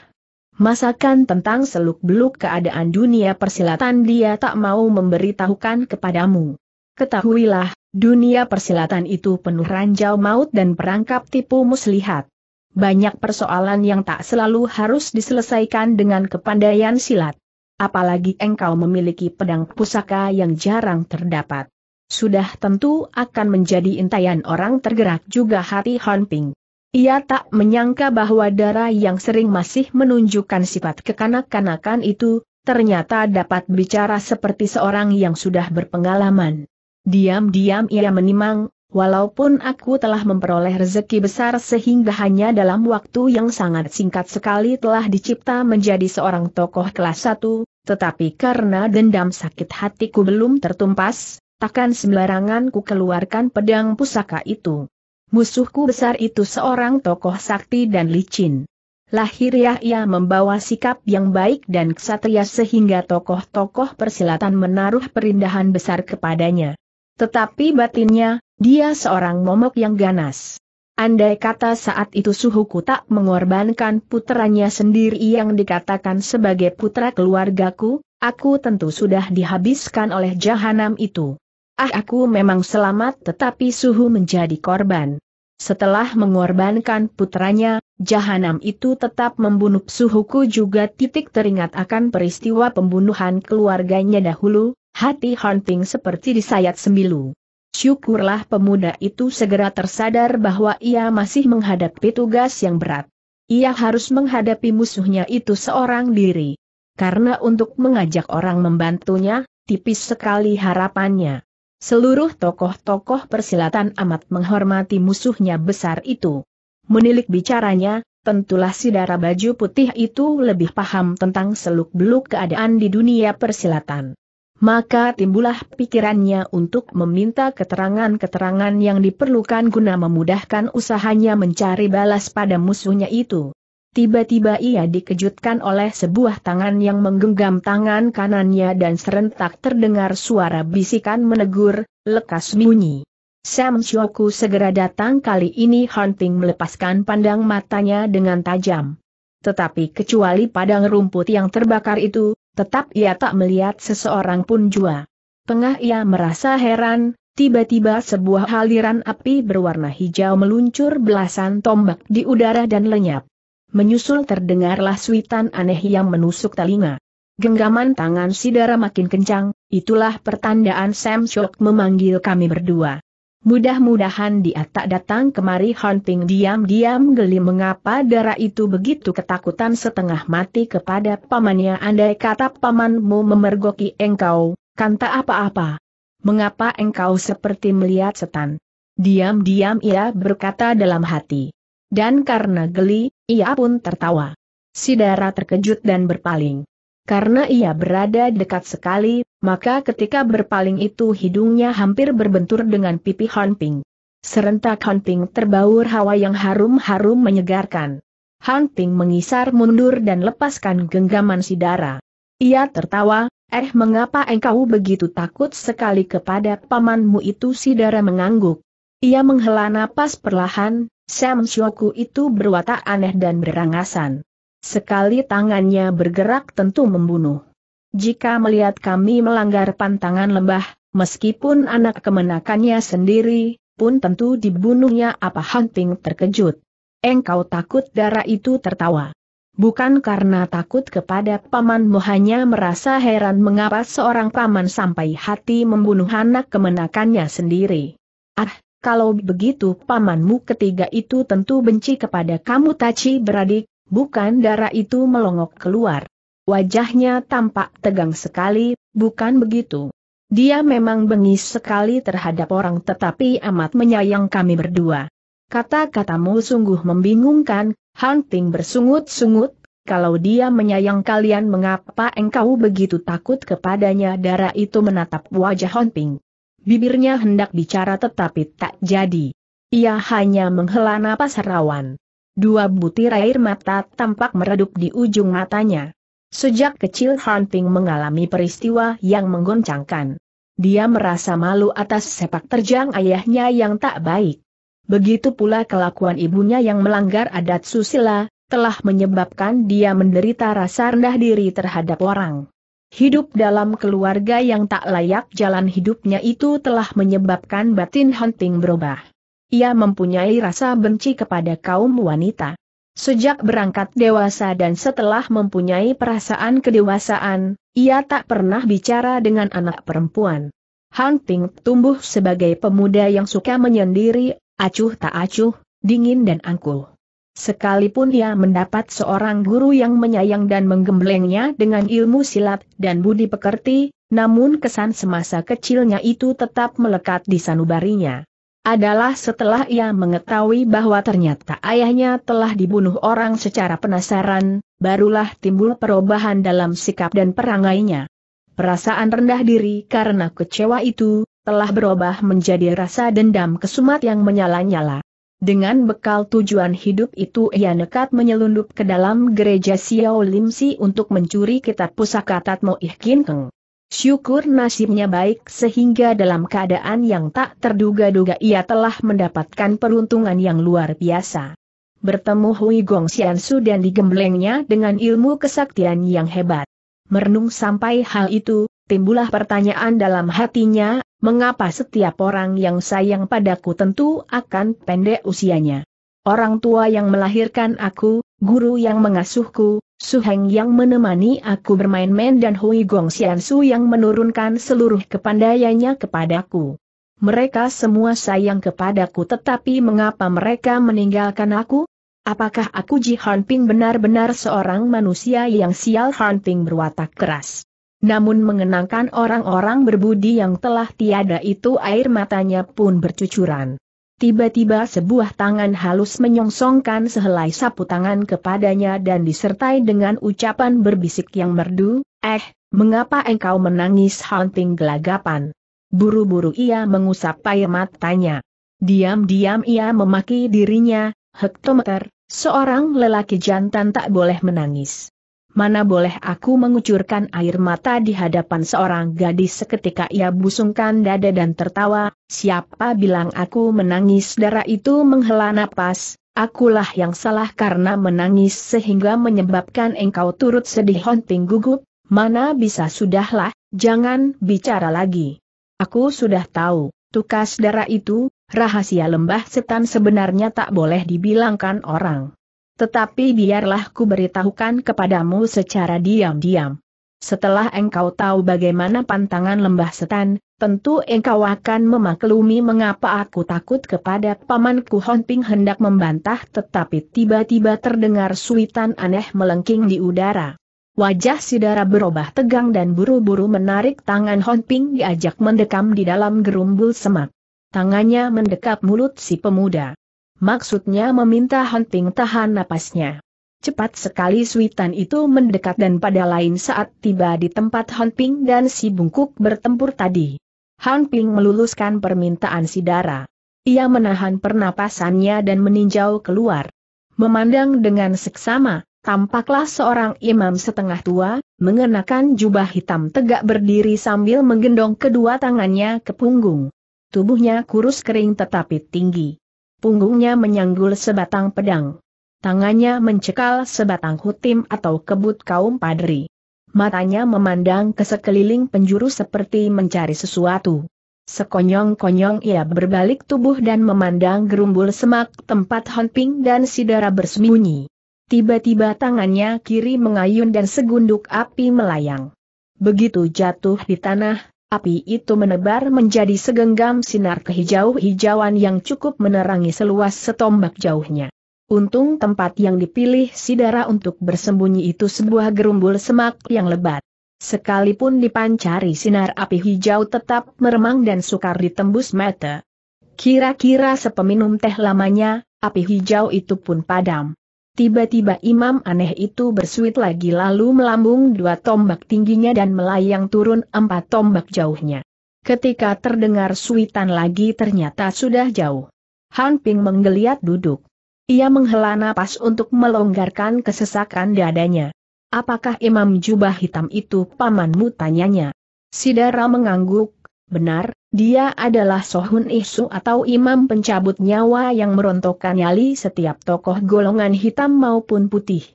Masakan tentang seluk-beluk keadaan dunia persilatan dia tak mau memberitahukan kepadamu. Ketahuilah, dunia persilatan itu penuh ranjau maut dan perangkap tipu muslihat. Banyak persoalan yang tak selalu harus diselesaikan dengan kepandaian silat apalagi engkau memiliki pedang pusaka yang jarang terdapat. Sudah tentu akan menjadi intayan orang tergerak juga hati Han Ping. Ia tak menyangka bahwa darah yang sering masih menunjukkan sifat kekanak-kanakan itu, ternyata dapat bicara seperti seorang yang sudah berpengalaman. Diam-diam ia menimang, walaupun aku telah memperoleh rezeki besar sehingga hanya dalam waktu yang sangat singkat sekali telah dicipta menjadi seorang tokoh kelas 1, tetapi karena dendam sakit hatiku belum tertumpas, takkan sembarangan ku keluarkan pedang pusaka itu. Musuhku besar itu seorang tokoh sakti dan licin. Lahiriah ya, ia membawa sikap yang baik dan kesatria sehingga tokoh-tokoh persilatan menaruh perindahan besar kepadanya. Tetapi batinnya, dia seorang momok yang ganas. Andai kata saat itu suhuku tak mengorbankan putranya sendiri yang dikatakan sebagai putra keluargaku, aku tentu sudah dihabiskan oleh jahanam itu. Ah aku memang selamat tetapi suhu menjadi korban. Setelah mengorbankan putranya, jahanam itu tetap membunuh suhuku juga titik teringat akan peristiwa pembunuhan keluarganya dahulu, hati hunting seperti disayat sembilu. Syukurlah pemuda itu segera tersadar bahwa ia masih menghadapi tugas yang berat. Ia harus menghadapi musuhnya itu seorang diri. Karena untuk mengajak orang membantunya, tipis sekali harapannya. Seluruh tokoh-tokoh persilatan amat menghormati musuhnya besar itu. Menilik bicaranya, tentulah si darah baju putih itu lebih paham tentang seluk-beluk keadaan di dunia persilatan. Maka timbullah pikirannya untuk meminta keterangan-keterangan yang diperlukan guna memudahkan usahanya mencari balas pada musuhnya itu. Tiba-tiba ia dikejutkan oleh sebuah tangan yang menggenggam tangan kanannya dan serentak terdengar suara bisikan menegur, lekas bunyi. Sam Shoku segera datang kali ini Hunting melepaskan pandang matanya dengan tajam. Tetapi kecuali padang rumput yang terbakar itu, tetap ia tak melihat seseorang pun jua. Tengah ia merasa heran, Tiba-tiba sebuah haliran api berwarna hijau meluncur belasan tombak di udara dan lenyap menyusul terdengarlah suitan aneh yang menusuk telinga. Genggaman tangan Sidara makin kencang, itulah pertandaan Sam Shock memanggil kami berdua. Mudah-mudahan dia tak datang kemari Hunting diam-diam geli mengapa darah itu begitu ketakutan setengah mati kepada pamannya andai kata pamanmu memergoki engkau, kan apa-apa. Mengapa engkau seperti melihat setan? Diam-diam ia berkata dalam hati. Dan karena geli, ia pun tertawa. Sidara terkejut dan berpaling. Karena ia berada dekat sekali, maka ketika berpaling itu hidungnya hampir berbentur dengan pipi Hanping. Serentak Hanping terbaur hawa yang harum-harum menyegarkan. Hanping mengisar mundur dan lepaskan genggaman Sidara. Ia tertawa, eh mengapa engkau begitu takut sekali kepada pamanmu itu Sidara mengangguk. Ia menghela napas perlahan, Sam Shoku itu berwatak aneh dan berangasan. Sekali tangannya bergerak tentu membunuh. Jika melihat kami melanggar pantangan lembah, meskipun anak kemenakannya sendiri, pun tentu dibunuhnya apa hunting terkejut. Engkau takut darah itu tertawa. Bukan karena takut kepada pamanmu hanya merasa heran mengapa seorang paman sampai hati membunuh anak kemenakannya sendiri. Ah, kalau begitu pamanmu ketiga itu tentu benci kepada kamu Tachi beradik, bukan darah itu melongok keluar. Wajahnya tampak tegang sekali, bukan begitu. Dia memang bengis sekali terhadap orang tetapi amat menyayang kami berdua. Kata-katamu sungguh membingungkan, Hunting bersungut-sungut, kalau dia menyayang kalian mengapa engkau begitu takut kepadanya darah itu menatap wajah Hunting. Bibirnya hendak bicara tetapi tak jadi. Ia hanya menghela napas rawan. Dua butir air mata tampak meredup di ujung matanya. Sejak kecil Han Ping mengalami peristiwa yang menggoncangkan. Dia merasa malu atas sepak terjang ayahnya yang tak baik. Begitu pula kelakuan ibunya yang melanggar adat susila, telah menyebabkan dia menderita rasa rendah diri terhadap orang. Hidup dalam keluarga yang tak layak jalan hidupnya itu telah menyebabkan batin Hunting berubah. Ia mempunyai rasa benci kepada kaum wanita. Sejak berangkat dewasa dan setelah mempunyai perasaan kedewasaan, ia tak pernah bicara dengan anak perempuan. Hunting tumbuh sebagai pemuda yang suka menyendiri, acuh tak acuh, dingin dan angkuh. Sekalipun ia mendapat seorang guru yang menyayang dan menggemblengnya dengan ilmu silat dan budi pekerti, namun kesan semasa kecilnya itu tetap melekat di sanubarinya. Adalah setelah ia mengetahui bahwa ternyata ayahnya telah dibunuh orang secara penasaran, barulah timbul perubahan dalam sikap dan perangainya. Perasaan rendah diri karena kecewa itu, telah berubah menjadi rasa dendam kesumat yang menyala-nyala. Dengan bekal tujuan hidup itu ia nekat menyelundup ke dalam gereja Xiao Si untuk mencuri kitab pusaka Tatmo Ihkin Keng. Syukur nasibnya baik sehingga dalam keadaan yang tak terduga-duga ia telah mendapatkan peruntungan yang luar biasa. Bertemu Hui Gong Xiansu dan digemblengnya dengan ilmu kesaktian yang hebat. Merenung sampai hal itu, timbulah pertanyaan dalam hatinya, mengapa setiap orang yang sayang padaku tentu akan pendek usianya. Orang tua yang melahirkan aku, guru yang mengasuhku, Suheng yang menemani aku bermain-main dan Hui Gong Su yang menurunkan seluruh kepandaiannya kepadaku. Mereka semua sayang kepadaku tetapi mengapa mereka meninggalkan aku? Apakah aku Ji Hanping benar-benar seorang manusia yang sial Hanping berwatak keras? Namun mengenangkan orang-orang berbudi yang telah tiada itu air matanya pun bercucuran. Tiba-tiba sebuah tangan halus menyongsongkan sehelai sapu tangan kepadanya dan disertai dengan ucapan berbisik yang merdu, Eh, mengapa engkau menangis hunting gelagapan? Buru-buru ia mengusap air matanya. Diam-diam ia memaki dirinya, hektometer, seorang lelaki jantan tak boleh menangis mana boleh aku mengucurkan air mata di hadapan seorang gadis seketika ia busungkan dada dan tertawa, siapa bilang aku menangis darah itu menghela napas, akulah yang salah karena menangis sehingga menyebabkan engkau turut sedih honting gugup, mana bisa sudahlah, jangan bicara lagi. Aku sudah tahu, tukas darah itu, rahasia lembah setan sebenarnya tak boleh dibilangkan orang. Tetapi biarlah ku beritahukan kepadamu secara diam-diam. Setelah engkau tahu bagaimana pantangan lembah setan, tentu engkau akan memaklumi mengapa aku takut kepada pamanku Honping hendak membantah tetapi tiba-tiba terdengar suitan aneh melengking di udara. Wajah Sidara berubah tegang dan buru-buru menarik tangan Honping diajak mendekam di dalam gerumbul semak. Tangannya mendekap mulut si pemuda. Maksudnya meminta Hunting tahan napasnya. Cepat sekali Suitan itu mendekat dan pada lain saat tiba di tempat Hunting dan si bungkuk bertempur tadi. Hunting meluluskan permintaan si Dara. Ia menahan pernapasannya dan meninjau keluar. Memandang dengan seksama, tampaklah seorang imam setengah tua, mengenakan jubah hitam tegak berdiri sambil menggendong kedua tangannya ke punggung. Tubuhnya kurus kering tetapi tinggi punggungnya menyanggul sebatang pedang. Tangannya mencekal sebatang hutim atau kebut kaum padri. Matanya memandang ke sekeliling penjuru seperti mencari sesuatu. Sekonyong-konyong ia berbalik tubuh dan memandang gerumbul semak tempat Honping dan Sidara bersembunyi. Tiba-tiba tangannya kiri mengayun dan segunduk api melayang. Begitu jatuh di tanah, Api itu menebar menjadi segenggam sinar kehijau-hijauan yang cukup menerangi seluas setombak jauhnya. Untung tempat yang dipilih Sidara untuk bersembunyi itu sebuah gerumbul semak yang lebat. Sekalipun dipancari sinar api hijau tetap meremang dan sukar ditembus mata. Kira-kira sepeminum teh lamanya, api hijau itu pun padam. Tiba-tiba imam aneh itu bersuit lagi lalu melambung dua tombak tingginya dan melayang turun empat tombak jauhnya. Ketika terdengar suitan lagi ternyata sudah jauh. Han Ping menggeliat duduk. Ia menghela napas untuk melonggarkan kesesakan dadanya. Apakah imam jubah hitam itu pamanmu tanyanya? Sidara mengangguk, benar, dia adalah Sohun Isu atau imam pencabut nyawa yang merontokkan nyali setiap tokoh golongan hitam maupun putih.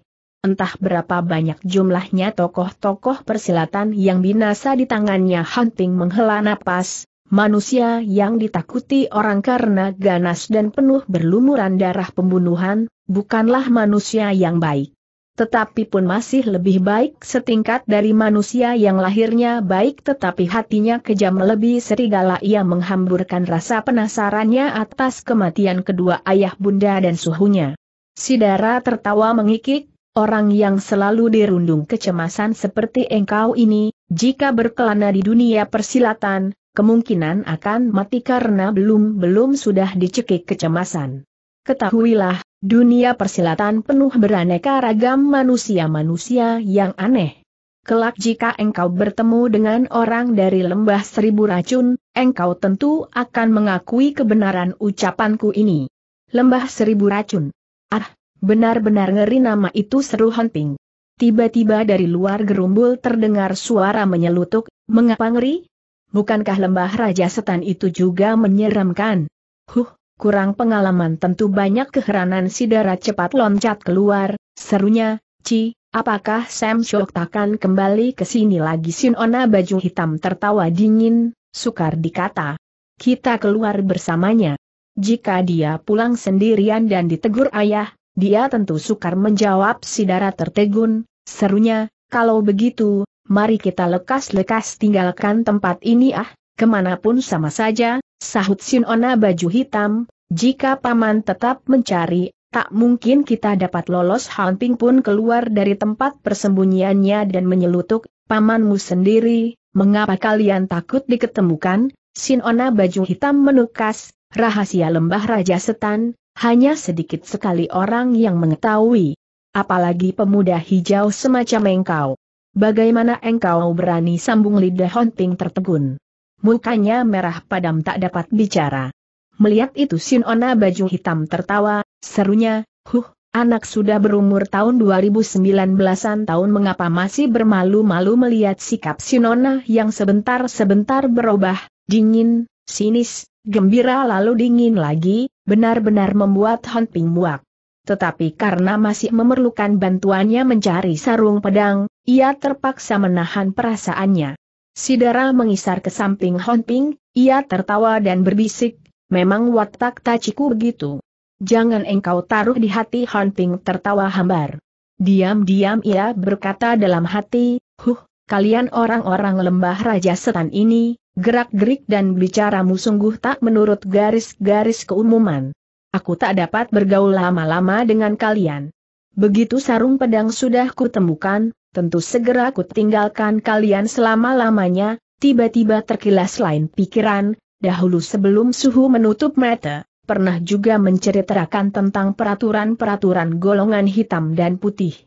Entah berapa banyak jumlahnya tokoh-tokoh persilatan yang binasa di tangannya Hunting menghela napas, manusia yang ditakuti orang karena ganas dan penuh berlumuran darah pembunuhan, bukanlah manusia yang baik tetapi pun masih lebih baik setingkat dari manusia yang lahirnya baik tetapi hatinya kejam lebih serigala ia menghamburkan rasa penasarannya atas kematian kedua ayah bunda dan suhunya. Sidara tertawa mengikik, orang yang selalu dirundung kecemasan seperti engkau ini, jika berkelana di dunia persilatan, kemungkinan akan mati karena belum-belum sudah dicekik kecemasan ketahuilah, dunia persilatan penuh beraneka ragam manusia-manusia yang aneh. Kelak jika engkau bertemu dengan orang dari lembah seribu racun, engkau tentu akan mengakui kebenaran ucapanku ini. Lembah seribu racun. Ah, benar-benar ngeri nama itu seru hunting. Tiba-tiba dari luar gerumbul terdengar suara menyelutuk, mengapa ngeri? Bukankah lembah raja setan itu juga menyeramkan? Huh, kurang pengalaman tentu banyak keheranan si darah cepat loncat keluar, serunya, Ci, apakah Sam Shok takkan kembali ke sini lagi Sinona baju hitam tertawa dingin, sukar dikata. Kita keluar bersamanya. Jika dia pulang sendirian dan ditegur ayah, dia tentu sukar menjawab si darah tertegun, serunya, kalau begitu, mari kita lekas-lekas tinggalkan tempat ini ah. Kemanapun sama saja, sahut Ona baju hitam, jika paman tetap mencari, tak mungkin kita dapat lolos Hunting pun keluar dari tempat persembunyiannya dan menyelutuk, pamanmu sendiri, mengapa kalian takut diketemukan? Ona baju hitam menukas, rahasia lembah Raja Setan, hanya sedikit sekali orang yang mengetahui. Apalagi pemuda hijau semacam engkau. Bagaimana engkau berani sambung lidah hunting tertegun? mukanya merah padam tak dapat bicara. Melihat itu Sinona baju hitam tertawa, serunya, huh, anak sudah berumur tahun 2019-an tahun mengapa masih bermalu-malu melihat sikap Sinona yang sebentar-sebentar berubah, dingin, sinis, gembira lalu dingin lagi, benar-benar membuat Han Ping muak. Tetapi karena masih memerlukan bantuannya mencari sarung pedang, ia terpaksa menahan perasaannya. Sidara mengisar ke samping Honping, ia tertawa dan berbisik, memang watak taciku begitu. Jangan engkau taruh di hati Honping tertawa hambar. Diam-diam ia berkata dalam hati, huh, kalian orang-orang lembah Raja Setan ini, gerak-gerik dan bicaramu sungguh tak menurut garis-garis keumuman. Aku tak dapat bergaul lama-lama dengan kalian. Begitu sarung pedang sudah kutemukan, tentu segera ku tinggalkan kalian selama-lamanya, tiba-tiba terkilas lain pikiran, dahulu sebelum suhu menutup mata, pernah juga menceritakan tentang peraturan-peraturan golongan hitam dan putih.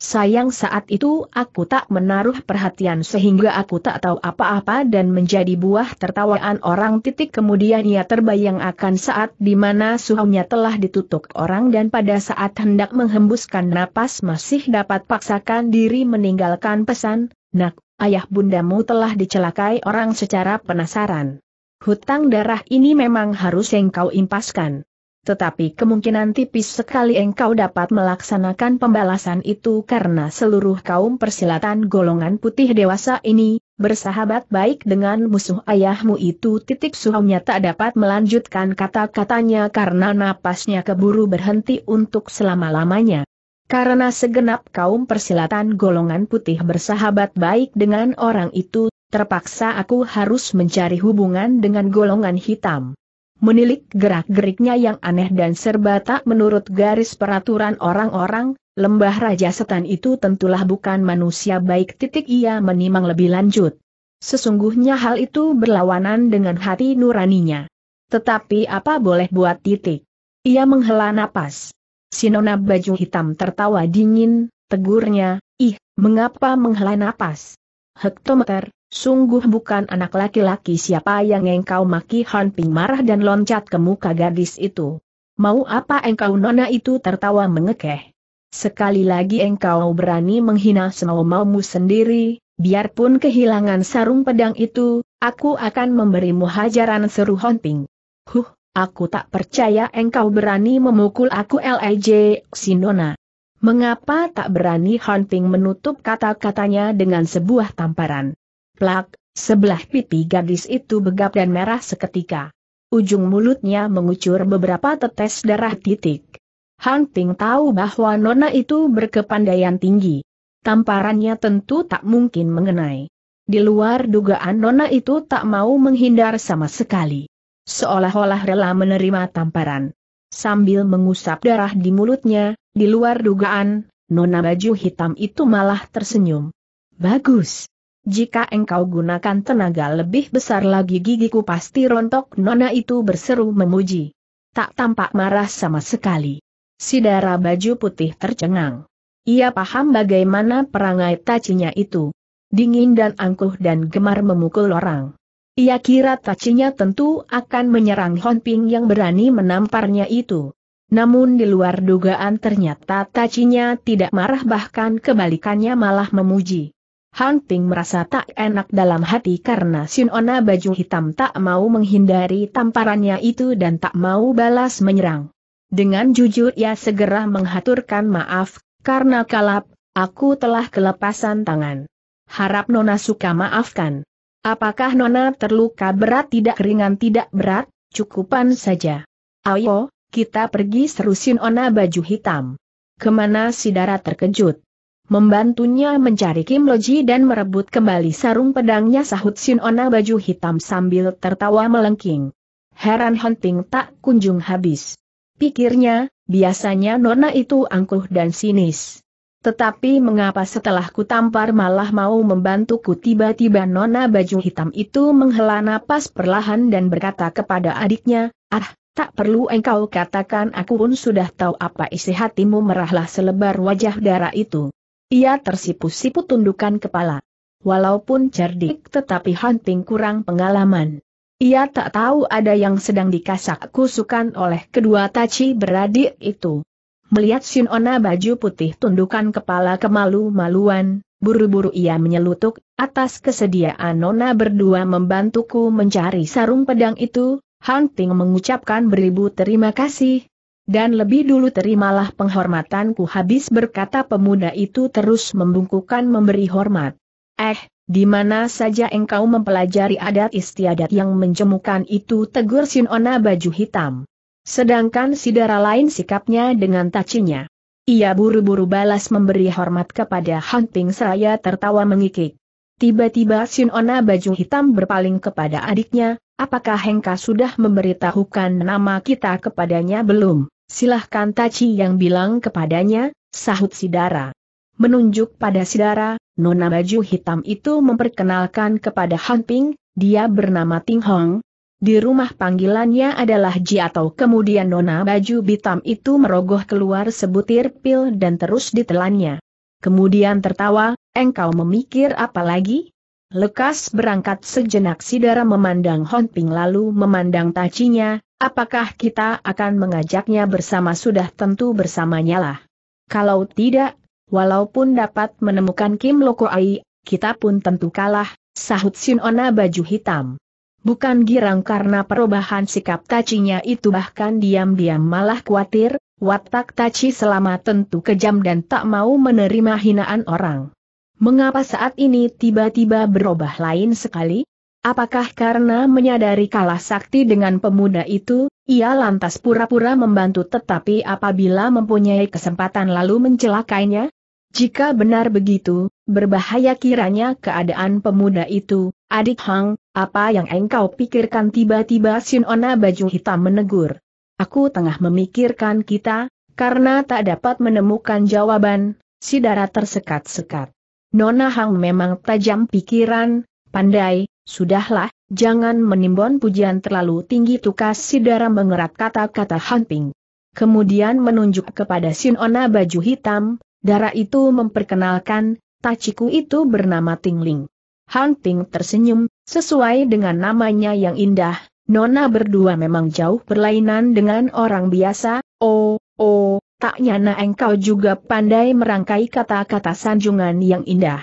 Sayang saat itu aku tak menaruh perhatian sehingga aku tak tahu apa-apa dan menjadi buah tertawaan orang titik kemudian ia terbayang akan saat di mana suhunya telah ditutup orang dan pada saat hendak menghembuskan napas masih dapat paksakan diri meninggalkan pesan, nak, ayah bundamu telah dicelakai orang secara penasaran. Hutang darah ini memang harus engkau impaskan. Tetapi kemungkinan tipis sekali engkau dapat melaksanakan pembalasan itu karena seluruh kaum persilatan golongan putih dewasa ini, bersahabat baik dengan musuh ayahmu itu. Titik suhunya tak dapat melanjutkan kata-katanya karena napasnya keburu berhenti untuk selama-lamanya. Karena segenap kaum persilatan golongan putih bersahabat baik dengan orang itu, terpaksa aku harus mencari hubungan dengan golongan hitam menilik gerak-geriknya yang aneh dan serba tak menurut garis peraturan orang-orang, lembah Raja Setan itu tentulah bukan manusia baik titik ia menimang lebih lanjut. Sesungguhnya hal itu berlawanan dengan hati nuraninya. Tetapi apa boleh buat titik? Ia menghela napas. Sinona baju hitam tertawa dingin, tegurnya, ih, mengapa menghela napas? Hektometer, Sungguh bukan anak laki-laki siapa yang engkau maki Han Ping marah dan loncat ke muka gadis itu. Mau apa engkau nona itu tertawa mengekeh. Sekali lagi engkau berani menghina semau-maumu sendiri, biarpun kehilangan sarung pedang itu, aku akan memberimu hajaran seru Han Ping. Huh, aku tak percaya engkau berani memukul aku L.I.J. E Sinona. Mengapa tak berani Han Ping menutup kata-katanya dengan sebuah tamparan? Plak, sebelah pipi gadis itu begap dan merah seketika. Ujung mulutnya mengucur beberapa tetes darah titik. Hunting Ting tahu bahwa Nona itu berkepandaian tinggi. Tamparannya tentu tak mungkin mengenai. Di luar dugaan Nona itu tak mau menghindar sama sekali. Seolah-olah rela menerima tamparan. Sambil mengusap darah di mulutnya, di luar dugaan, Nona baju hitam itu malah tersenyum. Bagus, jika engkau gunakan tenaga lebih besar lagi gigiku pasti rontok nona itu berseru memuji. Tak tampak marah sama sekali. Sidara baju putih tercengang. Ia paham bagaimana perangai tacinya itu. Dingin dan angkuh dan gemar memukul orang. Ia kira tacinya tentu akan menyerang Honping yang berani menamparnya itu. Namun di luar dugaan ternyata tacinya tidak marah bahkan kebalikannya malah memuji. Hunting merasa tak enak dalam hati karena Ona baju hitam tak mau menghindari tamparannya itu dan tak mau balas menyerang. Dengan jujur ia segera menghaturkan maaf, karena kalap, aku telah kelepasan tangan. Harap Nona suka maafkan. Apakah Nona terluka berat tidak ringan tidak berat, cukupan saja. Ayo, kita pergi seru Ona baju hitam. Kemana si darah terkejut? membantunya mencari Kim Loji dan merebut kembali sarung pedangnya sahut Sin Ona baju hitam sambil tertawa melengking. Heran hunting tak kunjung habis. Pikirnya, biasanya Nona itu angkuh dan sinis. Tetapi mengapa setelah ku tampar malah mau membantuku tiba-tiba nona baju hitam itu menghela napas perlahan dan berkata kepada adiknya, Ah, tak perlu engkau katakan aku pun sudah tahu apa isi hatimu merahlah selebar wajah darah itu. Ia tersipu-sipu tundukan kepala. Walaupun cerdik tetapi Hunting kurang pengalaman. Ia tak tahu ada yang sedang dikasak kusukan oleh kedua taci beradik itu. Melihat Ona baju putih tundukan kepala kemalu-maluan, buru-buru ia menyelutuk, atas kesediaan Nona berdua membantuku mencari sarung pedang itu, Hunting mengucapkan beribu terima kasih, dan lebih dulu terimalah penghormatanku habis berkata pemuda itu terus membungkukan memberi hormat. Eh, di mana saja engkau mempelajari adat istiadat yang menjemukan itu tegur Sinona baju hitam. Sedangkan sidara lain sikapnya dengan tacinya. Ia buru-buru balas memberi hormat kepada Hunting seraya tertawa mengikik. Tiba-tiba Sinona baju hitam berpaling kepada adiknya, apakah Hengka sudah memberitahukan nama kita kepadanya belum? Silahkan Taci yang bilang kepadanya, sahut Sidara. Menunjuk pada Sidara, nona baju hitam itu memperkenalkan kepada Han Ping, dia bernama Ting Hong. Di rumah panggilannya adalah Ji atau kemudian nona baju hitam itu merogoh keluar sebutir pil dan terus ditelannya. Kemudian tertawa, engkau memikir apa lagi? Lekas berangkat sejenak Sidara memandang Hon Ping lalu memandang Tacinya, Apakah kita akan mengajaknya bersama sudah tentu bersamanya lah. Kalau tidak, walaupun dapat menemukan Kim Loko Ai, kita pun tentu kalah, sahut Ona baju hitam. Bukan girang karena perubahan sikap Tachinya itu bahkan diam-diam malah khawatir, watak Tachi selama tentu kejam dan tak mau menerima hinaan orang. Mengapa saat ini tiba-tiba berubah lain sekali? Apakah karena menyadari kalah sakti dengan pemuda itu, ia lantas pura-pura membantu tetapi apabila mempunyai kesempatan lalu mencelakainya? Jika benar begitu, berbahaya kiranya keadaan pemuda itu, adik Hang, apa yang engkau pikirkan tiba-tiba Sinona baju hitam menegur. Aku tengah memikirkan kita, karena tak dapat menemukan jawaban, si darah tersekat-sekat. Nona Hang memang tajam pikiran, pandai, Sudahlah, jangan menimbun pujian terlalu tinggi tukas Sidara mengerat kata-kata hunting. Kemudian menunjuk kepada Sinona baju hitam, darah itu memperkenalkan, tachiku itu bernama Tingling. Hunting tersenyum, sesuai dengan namanya yang indah, Nona berdua memang jauh berlainan dengan orang biasa, oh, oh, tak nyana engkau juga pandai merangkai kata-kata sanjungan yang indah.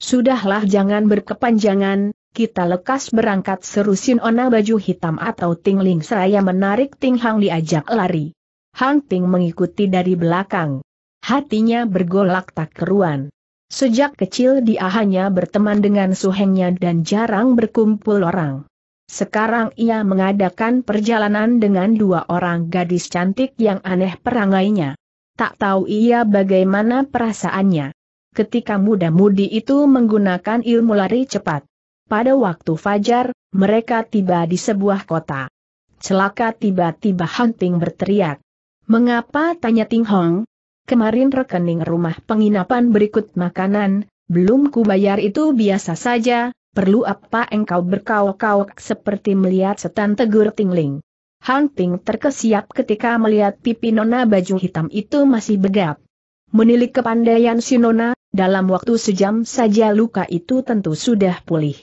Sudahlah jangan berkepanjangan, kita lekas berangkat seru ona baju hitam atau Tingling seraya menarik Ting Hang diajak lari. Hang Ting mengikuti dari belakang. Hatinya bergolak tak keruan. Sejak kecil dia hanya berteman dengan suhengnya dan jarang berkumpul orang. Sekarang ia mengadakan perjalanan dengan dua orang gadis cantik yang aneh perangainya. Tak tahu ia bagaimana perasaannya. Ketika muda-mudi itu menggunakan ilmu lari cepat pada waktu fajar, mereka tiba di sebuah kota. Celaka tiba-tiba Han Ting berteriak. Mengapa tanya Ting Hong? Kemarin rekening rumah penginapan berikut makanan, belum kubayar itu biasa saja, perlu apa engkau berkauk-kauk seperti melihat setan tegur tingling. Han Ting terkesiap ketika melihat pipi nona baju hitam itu masih begap. Menilik kepandaian si nona, dalam waktu sejam saja luka itu tentu sudah pulih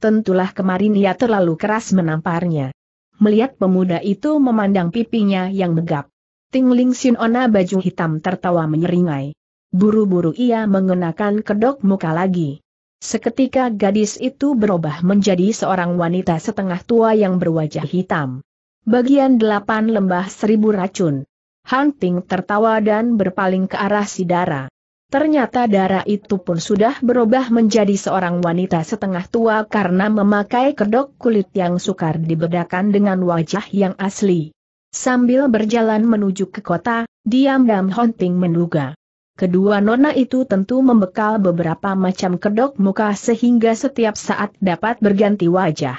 tentulah kemarin ia terlalu keras menamparnya. Melihat pemuda itu memandang pipinya yang megap. Ting Ling Sin Ona baju hitam tertawa menyeringai. Buru-buru ia mengenakan kedok muka lagi. Seketika gadis itu berubah menjadi seorang wanita setengah tua yang berwajah hitam. Bagian delapan lembah seribu racun. Hunting tertawa dan berpaling ke arah Sidara. Ternyata darah itu pun sudah berubah menjadi seorang wanita setengah tua karena memakai kedok kulit yang sukar dibedakan dengan wajah yang asli. Sambil berjalan menuju ke kota, diam-diam Honting menduga. Kedua nona itu tentu membekal beberapa macam kedok muka sehingga setiap saat dapat berganti wajah.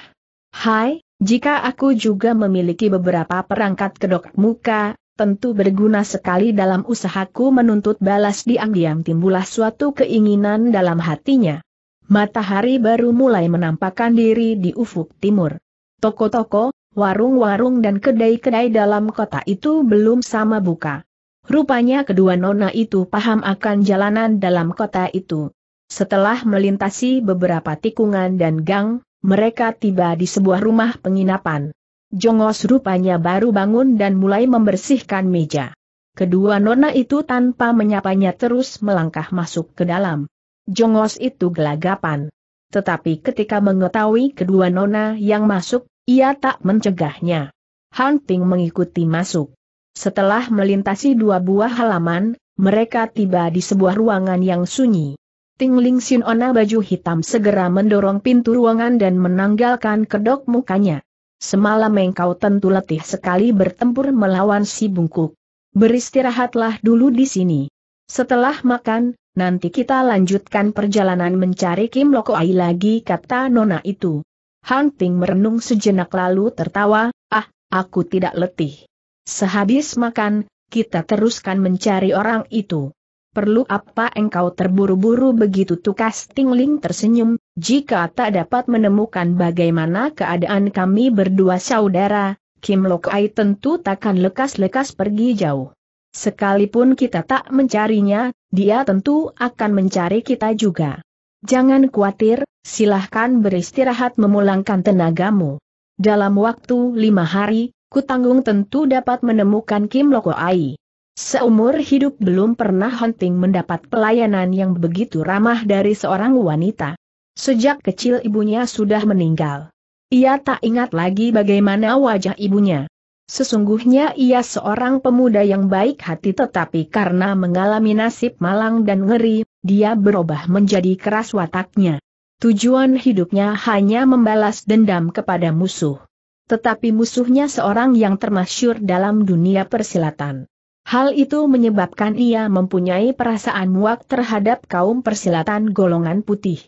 Hai, jika aku juga memiliki beberapa perangkat kedok muka, tentu berguna sekali dalam usahaku menuntut balas diam-diam timbullah suatu keinginan dalam hatinya. Matahari baru mulai menampakkan diri di ufuk timur. Toko-toko, warung-warung dan kedai-kedai dalam kota itu belum sama buka. Rupanya kedua nona itu paham akan jalanan dalam kota itu. Setelah melintasi beberapa tikungan dan gang, mereka tiba di sebuah rumah penginapan. Jongos rupanya baru bangun dan mulai membersihkan meja. Kedua nona itu tanpa menyapanya terus melangkah masuk ke dalam. Jongos itu gelagapan. Tetapi ketika mengetahui kedua nona yang masuk, ia tak mencegahnya. Hunting mengikuti masuk. Setelah melintasi dua buah halaman, mereka tiba di sebuah ruangan yang sunyi. Ting Tingling ona baju hitam segera mendorong pintu ruangan dan menanggalkan kedok mukanya. Semalam engkau tentu letih sekali bertempur melawan si bungkuk. Beristirahatlah dulu di sini. Setelah makan, nanti kita lanjutkan perjalanan mencari Kim Loko Ai lagi kata Nona itu. Han Ping merenung sejenak lalu tertawa, ah, aku tidak letih. Sehabis makan, kita teruskan mencari orang itu. Perlu apa engkau terburu-buru begitu tukas Tingling tersenyum, jika tak dapat menemukan bagaimana keadaan kami berdua saudara, Kim Ai tentu takkan lekas-lekas pergi jauh. Sekalipun kita tak mencarinya, dia tentu akan mencari kita juga. Jangan khawatir, silahkan beristirahat memulangkan tenagamu. Dalam waktu lima hari, Kutanggung tentu dapat menemukan Kim Ai. Seumur hidup belum pernah Hunting mendapat pelayanan yang begitu ramah dari seorang wanita. Sejak kecil ibunya sudah meninggal. Ia tak ingat lagi bagaimana wajah ibunya. Sesungguhnya ia seorang pemuda yang baik hati tetapi karena mengalami nasib malang dan ngeri, dia berubah menjadi keras wataknya. Tujuan hidupnya hanya membalas dendam kepada musuh. Tetapi musuhnya seorang yang termasyur dalam dunia persilatan. Hal itu menyebabkan ia mempunyai perasaan muak terhadap kaum persilatan golongan putih.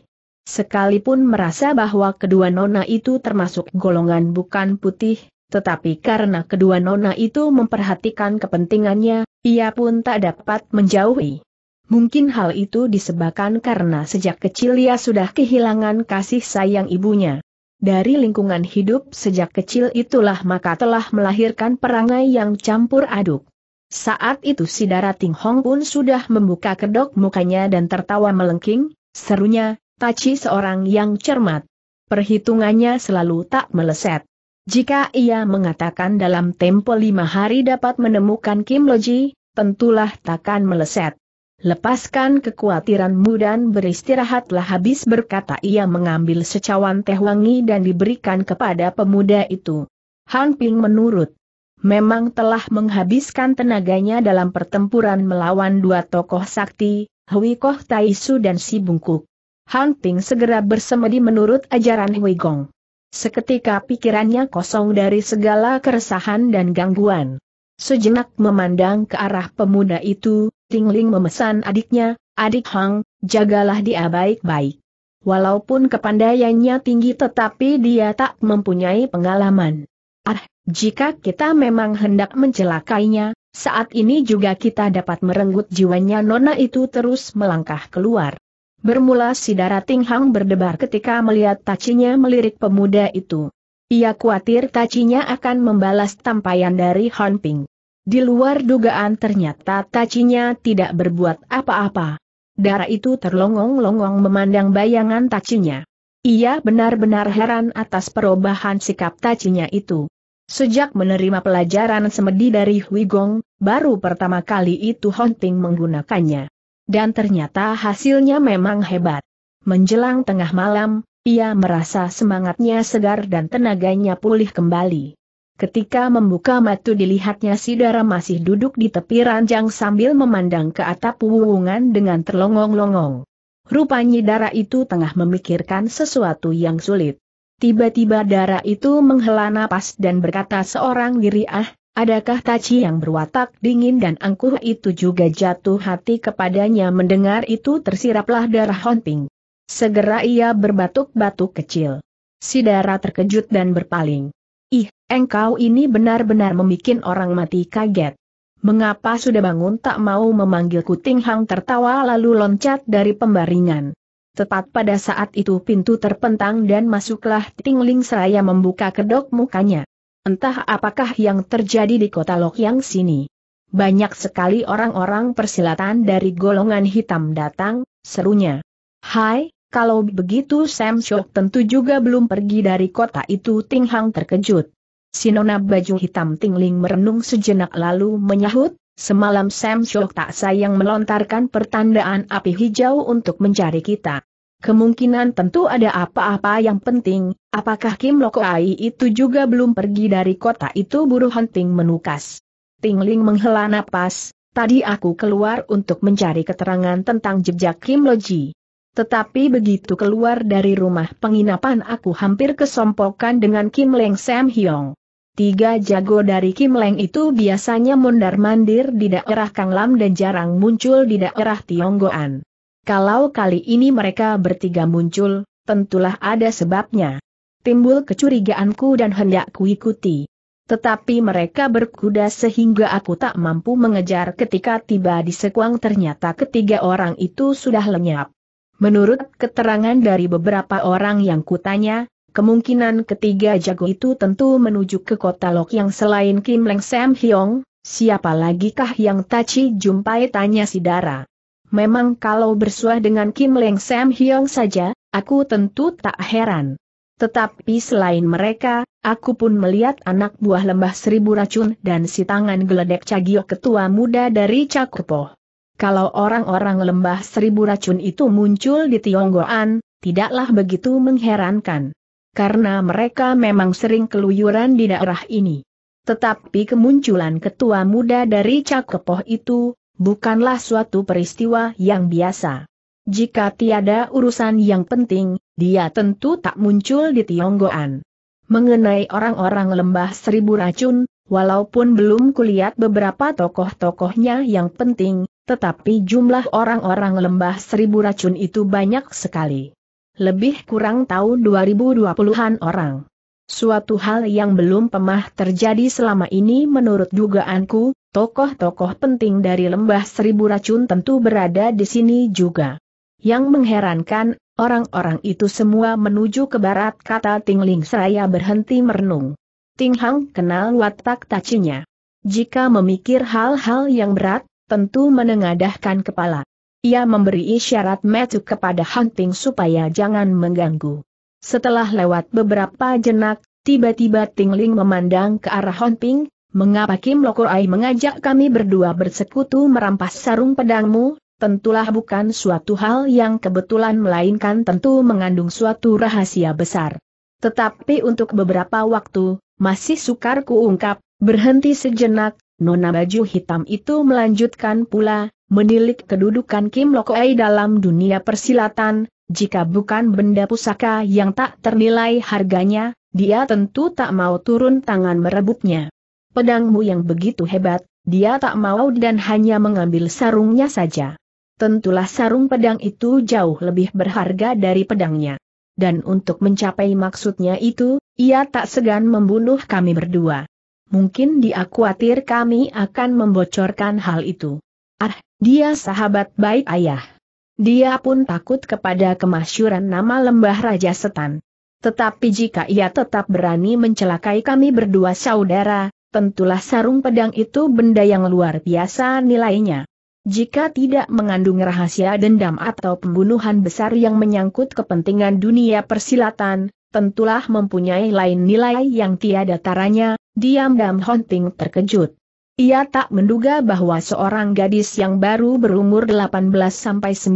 Sekalipun merasa bahwa kedua nona itu termasuk golongan bukan putih, tetapi karena kedua nona itu memperhatikan kepentingannya, ia pun tak dapat menjauhi. Mungkin hal itu disebabkan karena sejak kecil ia sudah kehilangan kasih sayang ibunya. Dari lingkungan hidup sejak kecil itulah maka telah melahirkan perangai yang campur aduk. Saat itu si Darating Hong pun sudah membuka kedok mukanya dan tertawa melengking, serunya, Taci seorang yang cermat. Perhitungannya selalu tak meleset. Jika ia mengatakan dalam tempo lima hari dapat menemukan Kim Loji, tentulah takkan meleset. Lepaskan kekhawatiranmu dan beristirahatlah habis berkata ia mengambil secawan teh wangi dan diberikan kepada pemuda itu. Han Ping menurut memang telah menghabiskan tenaganya dalam pertempuran melawan dua tokoh sakti, Hui Koh Taisu dan Si Bungkuk. Han Ping segera bersemedi menurut ajaran Hui Gong. Seketika pikirannya kosong dari segala keresahan dan gangguan. Sejenak memandang ke arah pemuda itu, Ting Ling memesan adiknya, adik Hang, jagalah dia baik-baik. Walaupun kepandaiannya tinggi tetapi dia tak mempunyai pengalaman. Ah, jika kita memang hendak mencelakainya, saat ini juga kita dapat merenggut jiwanya nona itu terus melangkah keluar. Bermula si darah Tinghang berdebar ketika melihat tacinya melirik pemuda itu. Ia khawatir tacinya akan membalas tampayan dari Han Ping. Di luar dugaan ternyata tacinya tidak berbuat apa-apa. Darah itu terlongong-longong memandang bayangan tacinya. Ia benar-benar heran atas perubahan sikap tacinya itu. Sejak menerima pelajaran semedi dari Hui Gong, baru pertama kali itu Hon Ping menggunakannya dan ternyata hasilnya memang hebat. Menjelang tengah malam, ia merasa semangatnya segar dan tenaganya pulih kembali. Ketika membuka mata dilihatnya Sidara masih duduk di tepi ranjang sambil memandang ke atap wuwungan dengan terlongong-longong. Rupanya darah itu tengah memikirkan sesuatu yang sulit. Tiba-tiba darah itu menghela napas dan berkata seorang diri ah, Adakah Taci yang berwatak dingin dan angkuh itu juga jatuh hati kepadanya mendengar itu tersiraplah darah honting. Segera ia berbatuk-batuk kecil. Si darah terkejut dan berpaling. Ih, engkau ini benar-benar membuat orang mati kaget. Mengapa sudah bangun tak mau memanggil Kuting Hang tertawa lalu loncat dari pembaringan. Tepat pada saat itu pintu terpentang dan masuklah Tingling seraya membuka kedok mukanya. Entah apakah yang terjadi di kota Lokyang sini. Banyak sekali orang-orang persilatan dari golongan hitam datang, serunya. Hai, kalau begitu Sam Shok tentu juga belum pergi dari kota itu Ting Hang terkejut. Sinona baju hitam Tingling merenung sejenak lalu menyahut, semalam Sam Shok tak sayang melontarkan pertandaan api hijau untuk mencari kita. Kemungkinan tentu ada apa-apa yang penting, apakah Kim Loko Ai itu juga belum pergi dari kota itu buruh hunting menukas. Ting Ling menghela napas, tadi aku keluar untuk mencari keterangan tentang jejak Kim Loji. Tetapi begitu keluar dari rumah penginapan aku hampir kesompokan dengan Kim Leng Sam Hyong. Tiga jago dari Kim Leng itu biasanya mondar-mandir di daerah Kang Lam dan jarang muncul di daerah Tionggoan. Kalau kali ini mereka bertiga muncul, tentulah ada sebabnya. Timbul kecurigaanku dan hendak kuikuti. Tetapi mereka berkuda sehingga aku tak mampu mengejar ketika tiba di sekuang ternyata ketiga orang itu sudah lenyap. Menurut keterangan dari beberapa orang yang kutanya, kemungkinan ketiga jago itu tentu menuju ke kota Lok yang selain Kim Leng Sam Hyong, siapa lagikah yang Tachi jumpai tanya si Dara. Memang kalau bersuah dengan Kim Leng Sam Hyong saja, aku tentu tak heran. Tetapi selain mereka, aku pun melihat anak buah lembah seribu racun dan si tangan geledek Cagio ketua muda dari Cakupo. Kalau orang-orang lembah seribu racun itu muncul di Tionggoan, tidaklah begitu mengherankan. Karena mereka memang sering keluyuran di daerah ini. Tetapi kemunculan ketua muda dari Cakepoh itu, bukanlah suatu peristiwa yang biasa. Jika tiada urusan yang penting, dia tentu tak muncul di Tionggoan. Mengenai orang-orang lembah seribu racun, walaupun belum kulihat beberapa tokoh-tokohnya yang penting, tetapi jumlah orang-orang lembah seribu racun itu banyak sekali. Lebih kurang tahun 2020-an orang. Suatu hal yang belum pernah terjadi selama ini menurut dugaanku, Tokoh-tokoh penting dari lembah seribu racun tentu berada di sini juga. Yang mengherankan, orang-orang itu semua menuju ke barat kata Tingling saya berhenti merenung. Ting Hang kenal watak tacinya. Jika memikir hal-hal yang berat, tentu menengadahkan kepala. Ia memberi isyarat metu kepada Hunting supaya jangan mengganggu. Setelah lewat beberapa jenak, tiba-tiba Tingling memandang ke arah Hunting, Mengapa Kim Lokorai mengajak kami berdua bersekutu merampas sarung pedangmu, tentulah bukan suatu hal yang kebetulan melainkan tentu mengandung suatu rahasia besar. Tetapi untuk beberapa waktu, masih sukar kuungkap, berhenti sejenak, nona baju hitam itu melanjutkan pula, menilik kedudukan Kim Lokoai dalam dunia persilatan, jika bukan benda pusaka yang tak ternilai harganya, dia tentu tak mau turun tangan merebutnya. Pedangmu yang begitu hebat, dia tak mau dan hanya mengambil sarungnya saja. Tentulah sarung pedang itu jauh lebih berharga dari pedangnya. Dan untuk mencapai maksudnya itu, ia tak segan membunuh kami berdua. Mungkin dia khawatir kami akan membocorkan hal itu. Ah, dia sahabat baik ayah. Dia pun takut kepada kemasyuran nama lembah Raja Setan. Tetapi jika ia tetap berani mencelakai kami berdua saudara, tentulah sarung pedang itu benda yang luar biasa nilainya. Jika tidak mengandung rahasia dendam atau pembunuhan besar yang menyangkut kepentingan dunia persilatan, tentulah mempunyai lain nilai yang tiada taranya, diam diam Hunting terkejut. Ia tak menduga bahwa seorang gadis yang baru berumur 18-19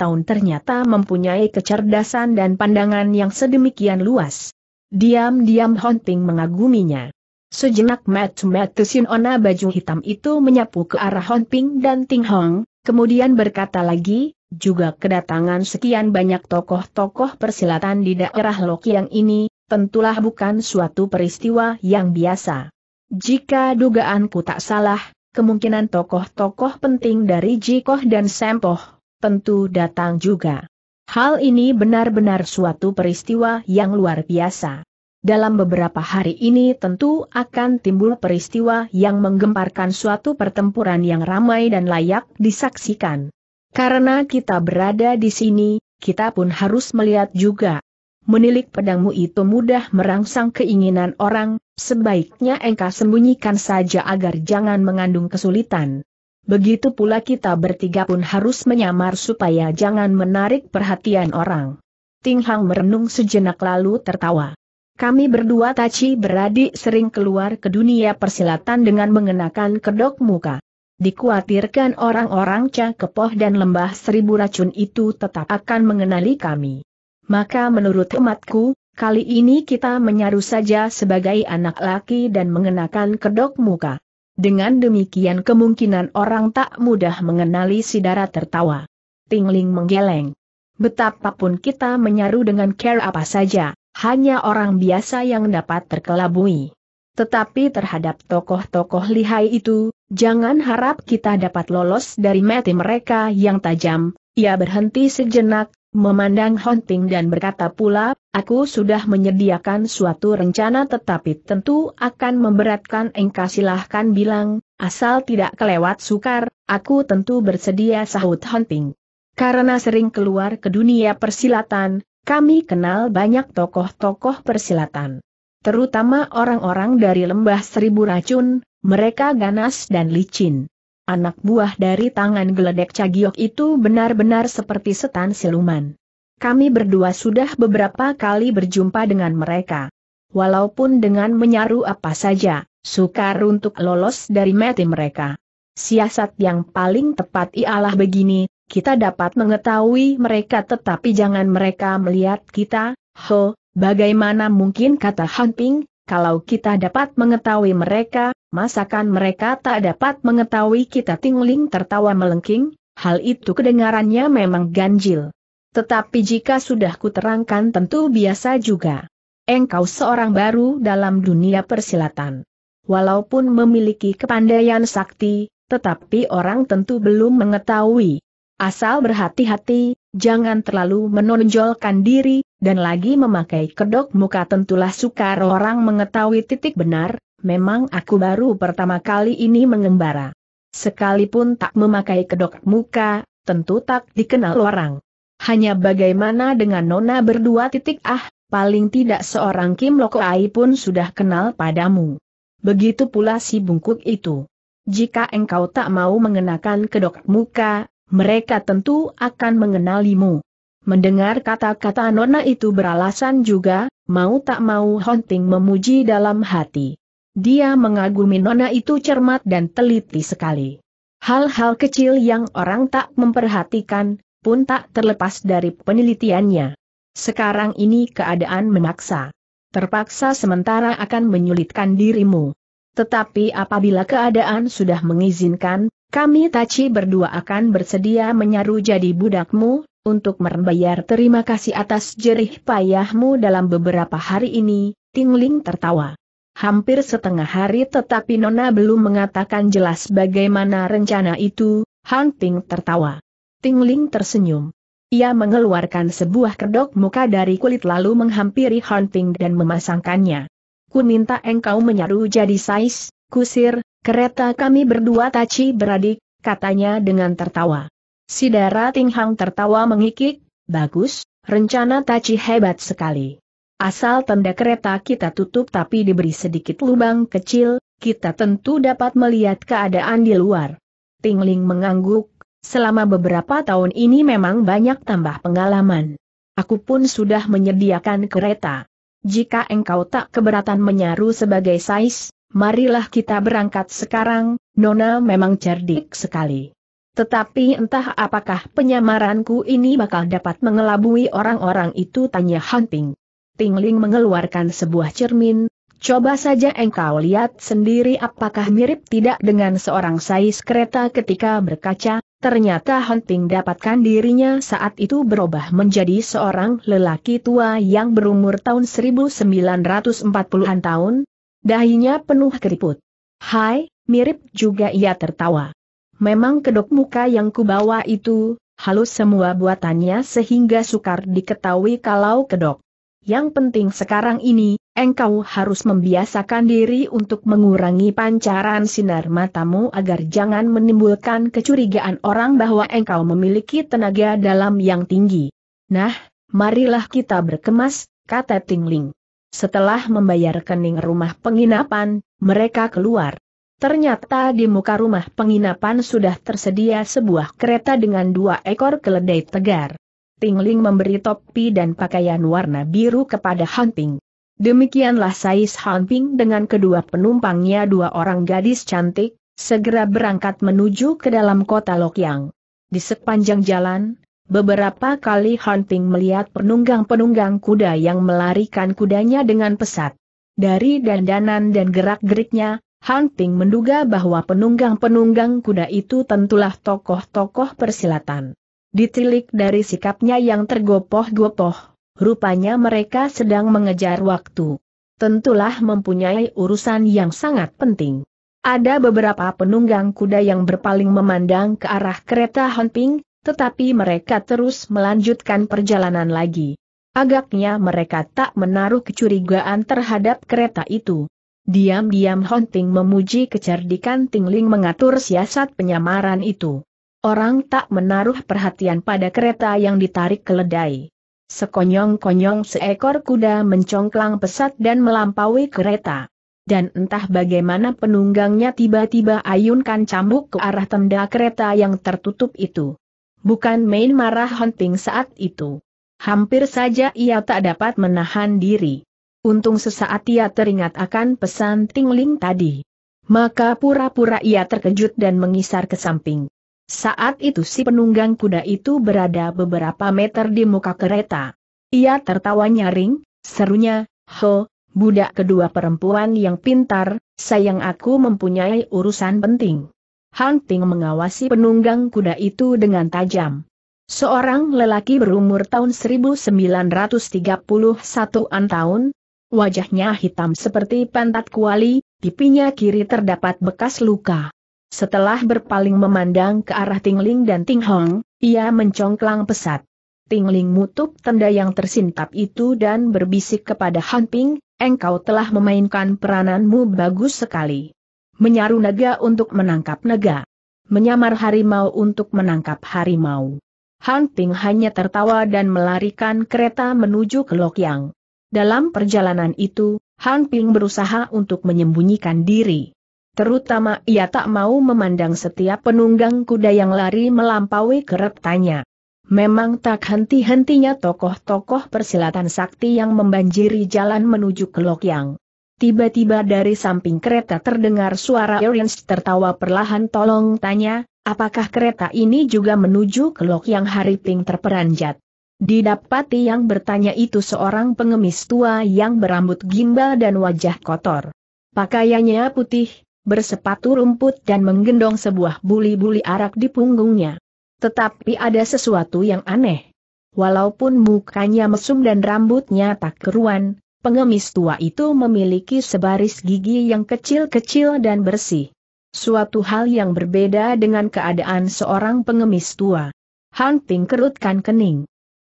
tahun ternyata mempunyai kecerdasan dan pandangan yang sedemikian luas. Diam-diam Hunting mengaguminya. Sejenak matu-matu Matusin Ona baju hitam itu menyapu ke arah Hon Ping dan Ting Hong, kemudian berkata lagi, juga kedatangan sekian banyak tokoh-tokoh persilatan di daerah Lok Yang ini, tentulah bukan suatu peristiwa yang biasa. Jika dugaanku tak salah, kemungkinan tokoh-tokoh penting dari Jikoh dan Sempoh, tentu datang juga. Hal ini benar-benar suatu peristiwa yang luar biasa. Dalam beberapa hari ini tentu akan timbul peristiwa yang menggemparkan suatu pertempuran yang ramai dan layak disaksikan. Karena kita berada di sini, kita pun harus melihat juga. Menilik pedangmu itu mudah merangsang keinginan orang, sebaiknya engkau sembunyikan saja agar jangan mengandung kesulitan. Begitu pula kita bertiga pun harus menyamar supaya jangan menarik perhatian orang. Ting Hang merenung sejenak lalu tertawa. Kami berdua Taci beradik sering keluar ke dunia persilatan dengan mengenakan kedok muka. Dikuatirkan orang-orang kepoh dan lembah seribu racun itu tetap akan mengenali kami. Maka menurut hematku, kali ini kita menyaru saja sebagai anak laki dan mengenakan kedok muka. Dengan demikian kemungkinan orang tak mudah mengenali si darah tertawa. Tingling menggeleng. Betapapun kita menyaru dengan care apa saja, hanya orang biasa yang dapat terkelabui. Tetapi terhadap tokoh-tokoh lihai itu, jangan harap kita dapat lolos dari mati mereka yang tajam. Ia berhenti sejenak, memandang hunting dan berkata pula, aku sudah menyediakan suatu rencana tetapi tentu akan memberatkan engkau silahkan bilang, asal tidak kelewat sukar, aku tentu bersedia sahut hunting. Karena sering keluar ke dunia persilatan, kami kenal banyak tokoh-tokoh persilatan. Terutama orang-orang dari lembah seribu racun, mereka ganas dan licin. Anak buah dari tangan geledek Cagiok itu benar-benar seperti setan siluman. Kami berdua sudah beberapa kali berjumpa dengan mereka. Walaupun dengan menyaru apa saja, sukar untuk lolos dari mati mereka. Siasat yang paling tepat ialah begini, kita dapat mengetahui mereka tetapi jangan mereka melihat kita, ho, bagaimana mungkin kata Han Ping, kalau kita dapat mengetahui mereka, masakan mereka tak dapat mengetahui kita tingling tertawa melengking, hal itu kedengarannya memang ganjil. Tetapi jika sudah kuterangkan tentu biasa juga. Engkau seorang baru dalam dunia persilatan. Walaupun memiliki kepandaian sakti, tetapi orang tentu belum mengetahui Asal berhati-hati, jangan terlalu menonjolkan diri, dan lagi memakai kedok muka tentulah sukar orang mengetahui titik benar, memang aku baru pertama kali ini mengembara. Sekalipun tak memakai kedok muka, tentu tak dikenal orang. Hanya bagaimana dengan Nona berdua titik ah, paling tidak seorang Kim Lokoai pun sudah kenal padamu. Begitu pula si bungkuk itu. Jika engkau tak mau mengenakan kedok muka, mereka tentu akan mengenalimu. Mendengar kata-kata Nona itu beralasan juga, mau tak mau hunting memuji dalam hati. Dia mengagumi Nona itu cermat dan teliti sekali. Hal-hal kecil yang orang tak memperhatikan, pun tak terlepas dari penelitiannya. Sekarang ini keadaan memaksa. Terpaksa sementara akan menyulitkan dirimu. Tetapi apabila keadaan sudah mengizinkan, kami Taci berdua akan bersedia menyaru jadi budakmu, untuk membayar terima kasih atas jerih payahmu dalam beberapa hari ini, Tingling tertawa. Hampir setengah hari tetapi Nona belum mengatakan jelas bagaimana rencana itu, Han Ping tertawa. Tingling tersenyum. Ia mengeluarkan sebuah kedok muka dari kulit lalu menghampiri Hunting dan memasangkannya. Ku minta engkau menyaru jadi sais, kusir, Kereta kami berdua taci beradik, katanya dengan tertawa. Si Dara Tinghang tertawa mengikik, bagus, rencana taci hebat sekali. Asal tenda kereta kita tutup tapi diberi sedikit lubang kecil, kita tentu dapat melihat keadaan di luar. Tingling mengangguk, selama beberapa tahun ini memang banyak tambah pengalaman. Aku pun sudah menyediakan kereta. Jika engkau tak keberatan menyaru sebagai sais, marilah kita berangkat sekarang, Nona memang cerdik sekali. Tetapi entah apakah penyamaranku ini bakal dapat mengelabui orang-orang itu tanya Hunting. Tingling mengeluarkan sebuah cermin, coba saja engkau lihat sendiri apakah mirip tidak dengan seorang sais kereta ketika berkaca, Ternyata Hunting dapatkan dirinya saat itu berubah menjadi seorang lelaki tua yang berumur tahun 1940-an tahun, Dahinya penuh keriput. Hai, mirip juga ia tertawa. Memang kedok muka yang kubawa itu, halus semua buatannya sehingga sukar diketahui kalau kedok. Yang penting sekarang ini, engkau harus membiasakan diri untuk mengurangi pancaran sinar matamu agar jangan menimbulkan kecurigaan orang bahwa engkau memiliki tenaga dalam yang tinggi. Nah, marilah kita berkemas, kata Tingling. Setelah membayar kening rumah penginapan, mereka keluar. Ternyata di muka rumah penginapan sudah tersedia sebuah kereta dengan dua ekor keledai tegar. Tingling memberi topi dan pakaian warna biru kepada Hanping. Demikianlah Sais Hanping dengan kedua penumpangnya dua orang gadis cantik, segera berangkat menuju ke dalam kota Lokyang. Di sepanjang jalan, Beberapa kali Hunting melihat penunggang-penunggang kuda yang melarikan kudanya dengan pesat. Dari dandanan dan gerak-geriknya, Hunting menduga bahwa penunggang-penunggang kuda itu tentulah tokoh-tokoh persilatan. Ditilik dari sikapnya yang tergopoh-gopoh, rupanya mereka sedang mengejar waktu. Tentulah mempunyai urusan yang sangat penting. Ada beberapa penunggang kuda yang berpaling memandang ke arah kereta Hunting, tetapi mereka terus melanjutkan perjalanan lagi. Agaknya mereka tak menaruh kecurigaan terhadap kereta itu. Diam-diam Honting memuji kecerdikan Tingling mengatur siasat penyamaran itu. Orang tak menaruh perhatian pada kereta yang ditarik keledai. Sekonyong-konyong seekor kuda mencongklang pesat dan melampaui kereta. Dan entah bagaimana penunggangnya tiba-tiba ayunkan cambuk ke arah tenda kereta yang tertutup itu. Bukan main marah hunting saat itu. Hampir saja ia tak dapat menahan diri. Untung sesaat ia teringat akan pesan Tingling tadi. Maka pura-pura ia terkejut dan mengisar ke samping. Saat itu si penunggang kuda itu berada beberapa meter di muka kereta. Ia tertawa nyaring, serunya, Ho, budak kedua perempuan yang pintar, sayang aku mempunyai urusan penting. Hunting mengawasi penunggang kuda itu dengan tajam. Seorang lelaki berumur tahun 1931 tahun, wajahnya hitam seperti pantat kuali, pipinya kiri terdapat bekas luka. Setelah berpaling memandang ke arah Ting Ling dan Ting Hong, ia mencongklang pesat. Ting Ling mutup tenda yang tersintap itu dan berbisik kepada Han Ping, engkau telah memainkan perananmu bagus sekali. Menyaru naga untuk menangkap naga. Menyamar harimau untuk menangkap harimau. Hunting hanya tertawa dan melarikan kereta menuju ke Lokyang. Dalam perjalanan itu, Han Ping berusaha untuk menyembunyikan diri. Terutama ia tak mau memandang setiap penunggang kuda yang lari melampaui keretanya. Memang tak henti-hentinya tokoh-tokoh persilatan sakti yang membanjiri jalan menuju ke Lokyang. Tiba-tiba dari samping kereta terdengar suara Orange tertawa perlahan tolong tanya, apakah kereta ini juga menuju ke Lok Yang Hariping terperanjat. Didapati yang bertanya itu seorang pengemis tua yang berambut gimbal dan wajah kotor. Pakaiannya putih, bersepatu rumput dan menggendong sebuah buli-buli arak di punggungnya. Tetapi ada sesuatu yang aneh. Walaupun mukanya mesum dan rambutnya tak keruan, pengemis tua itu memiliki sebaris gigi yang kecil-kecil dan bersih. Suatu hal yang berbeda dengan keadaan seorang pengemis tua. Hunting kerutkan kening.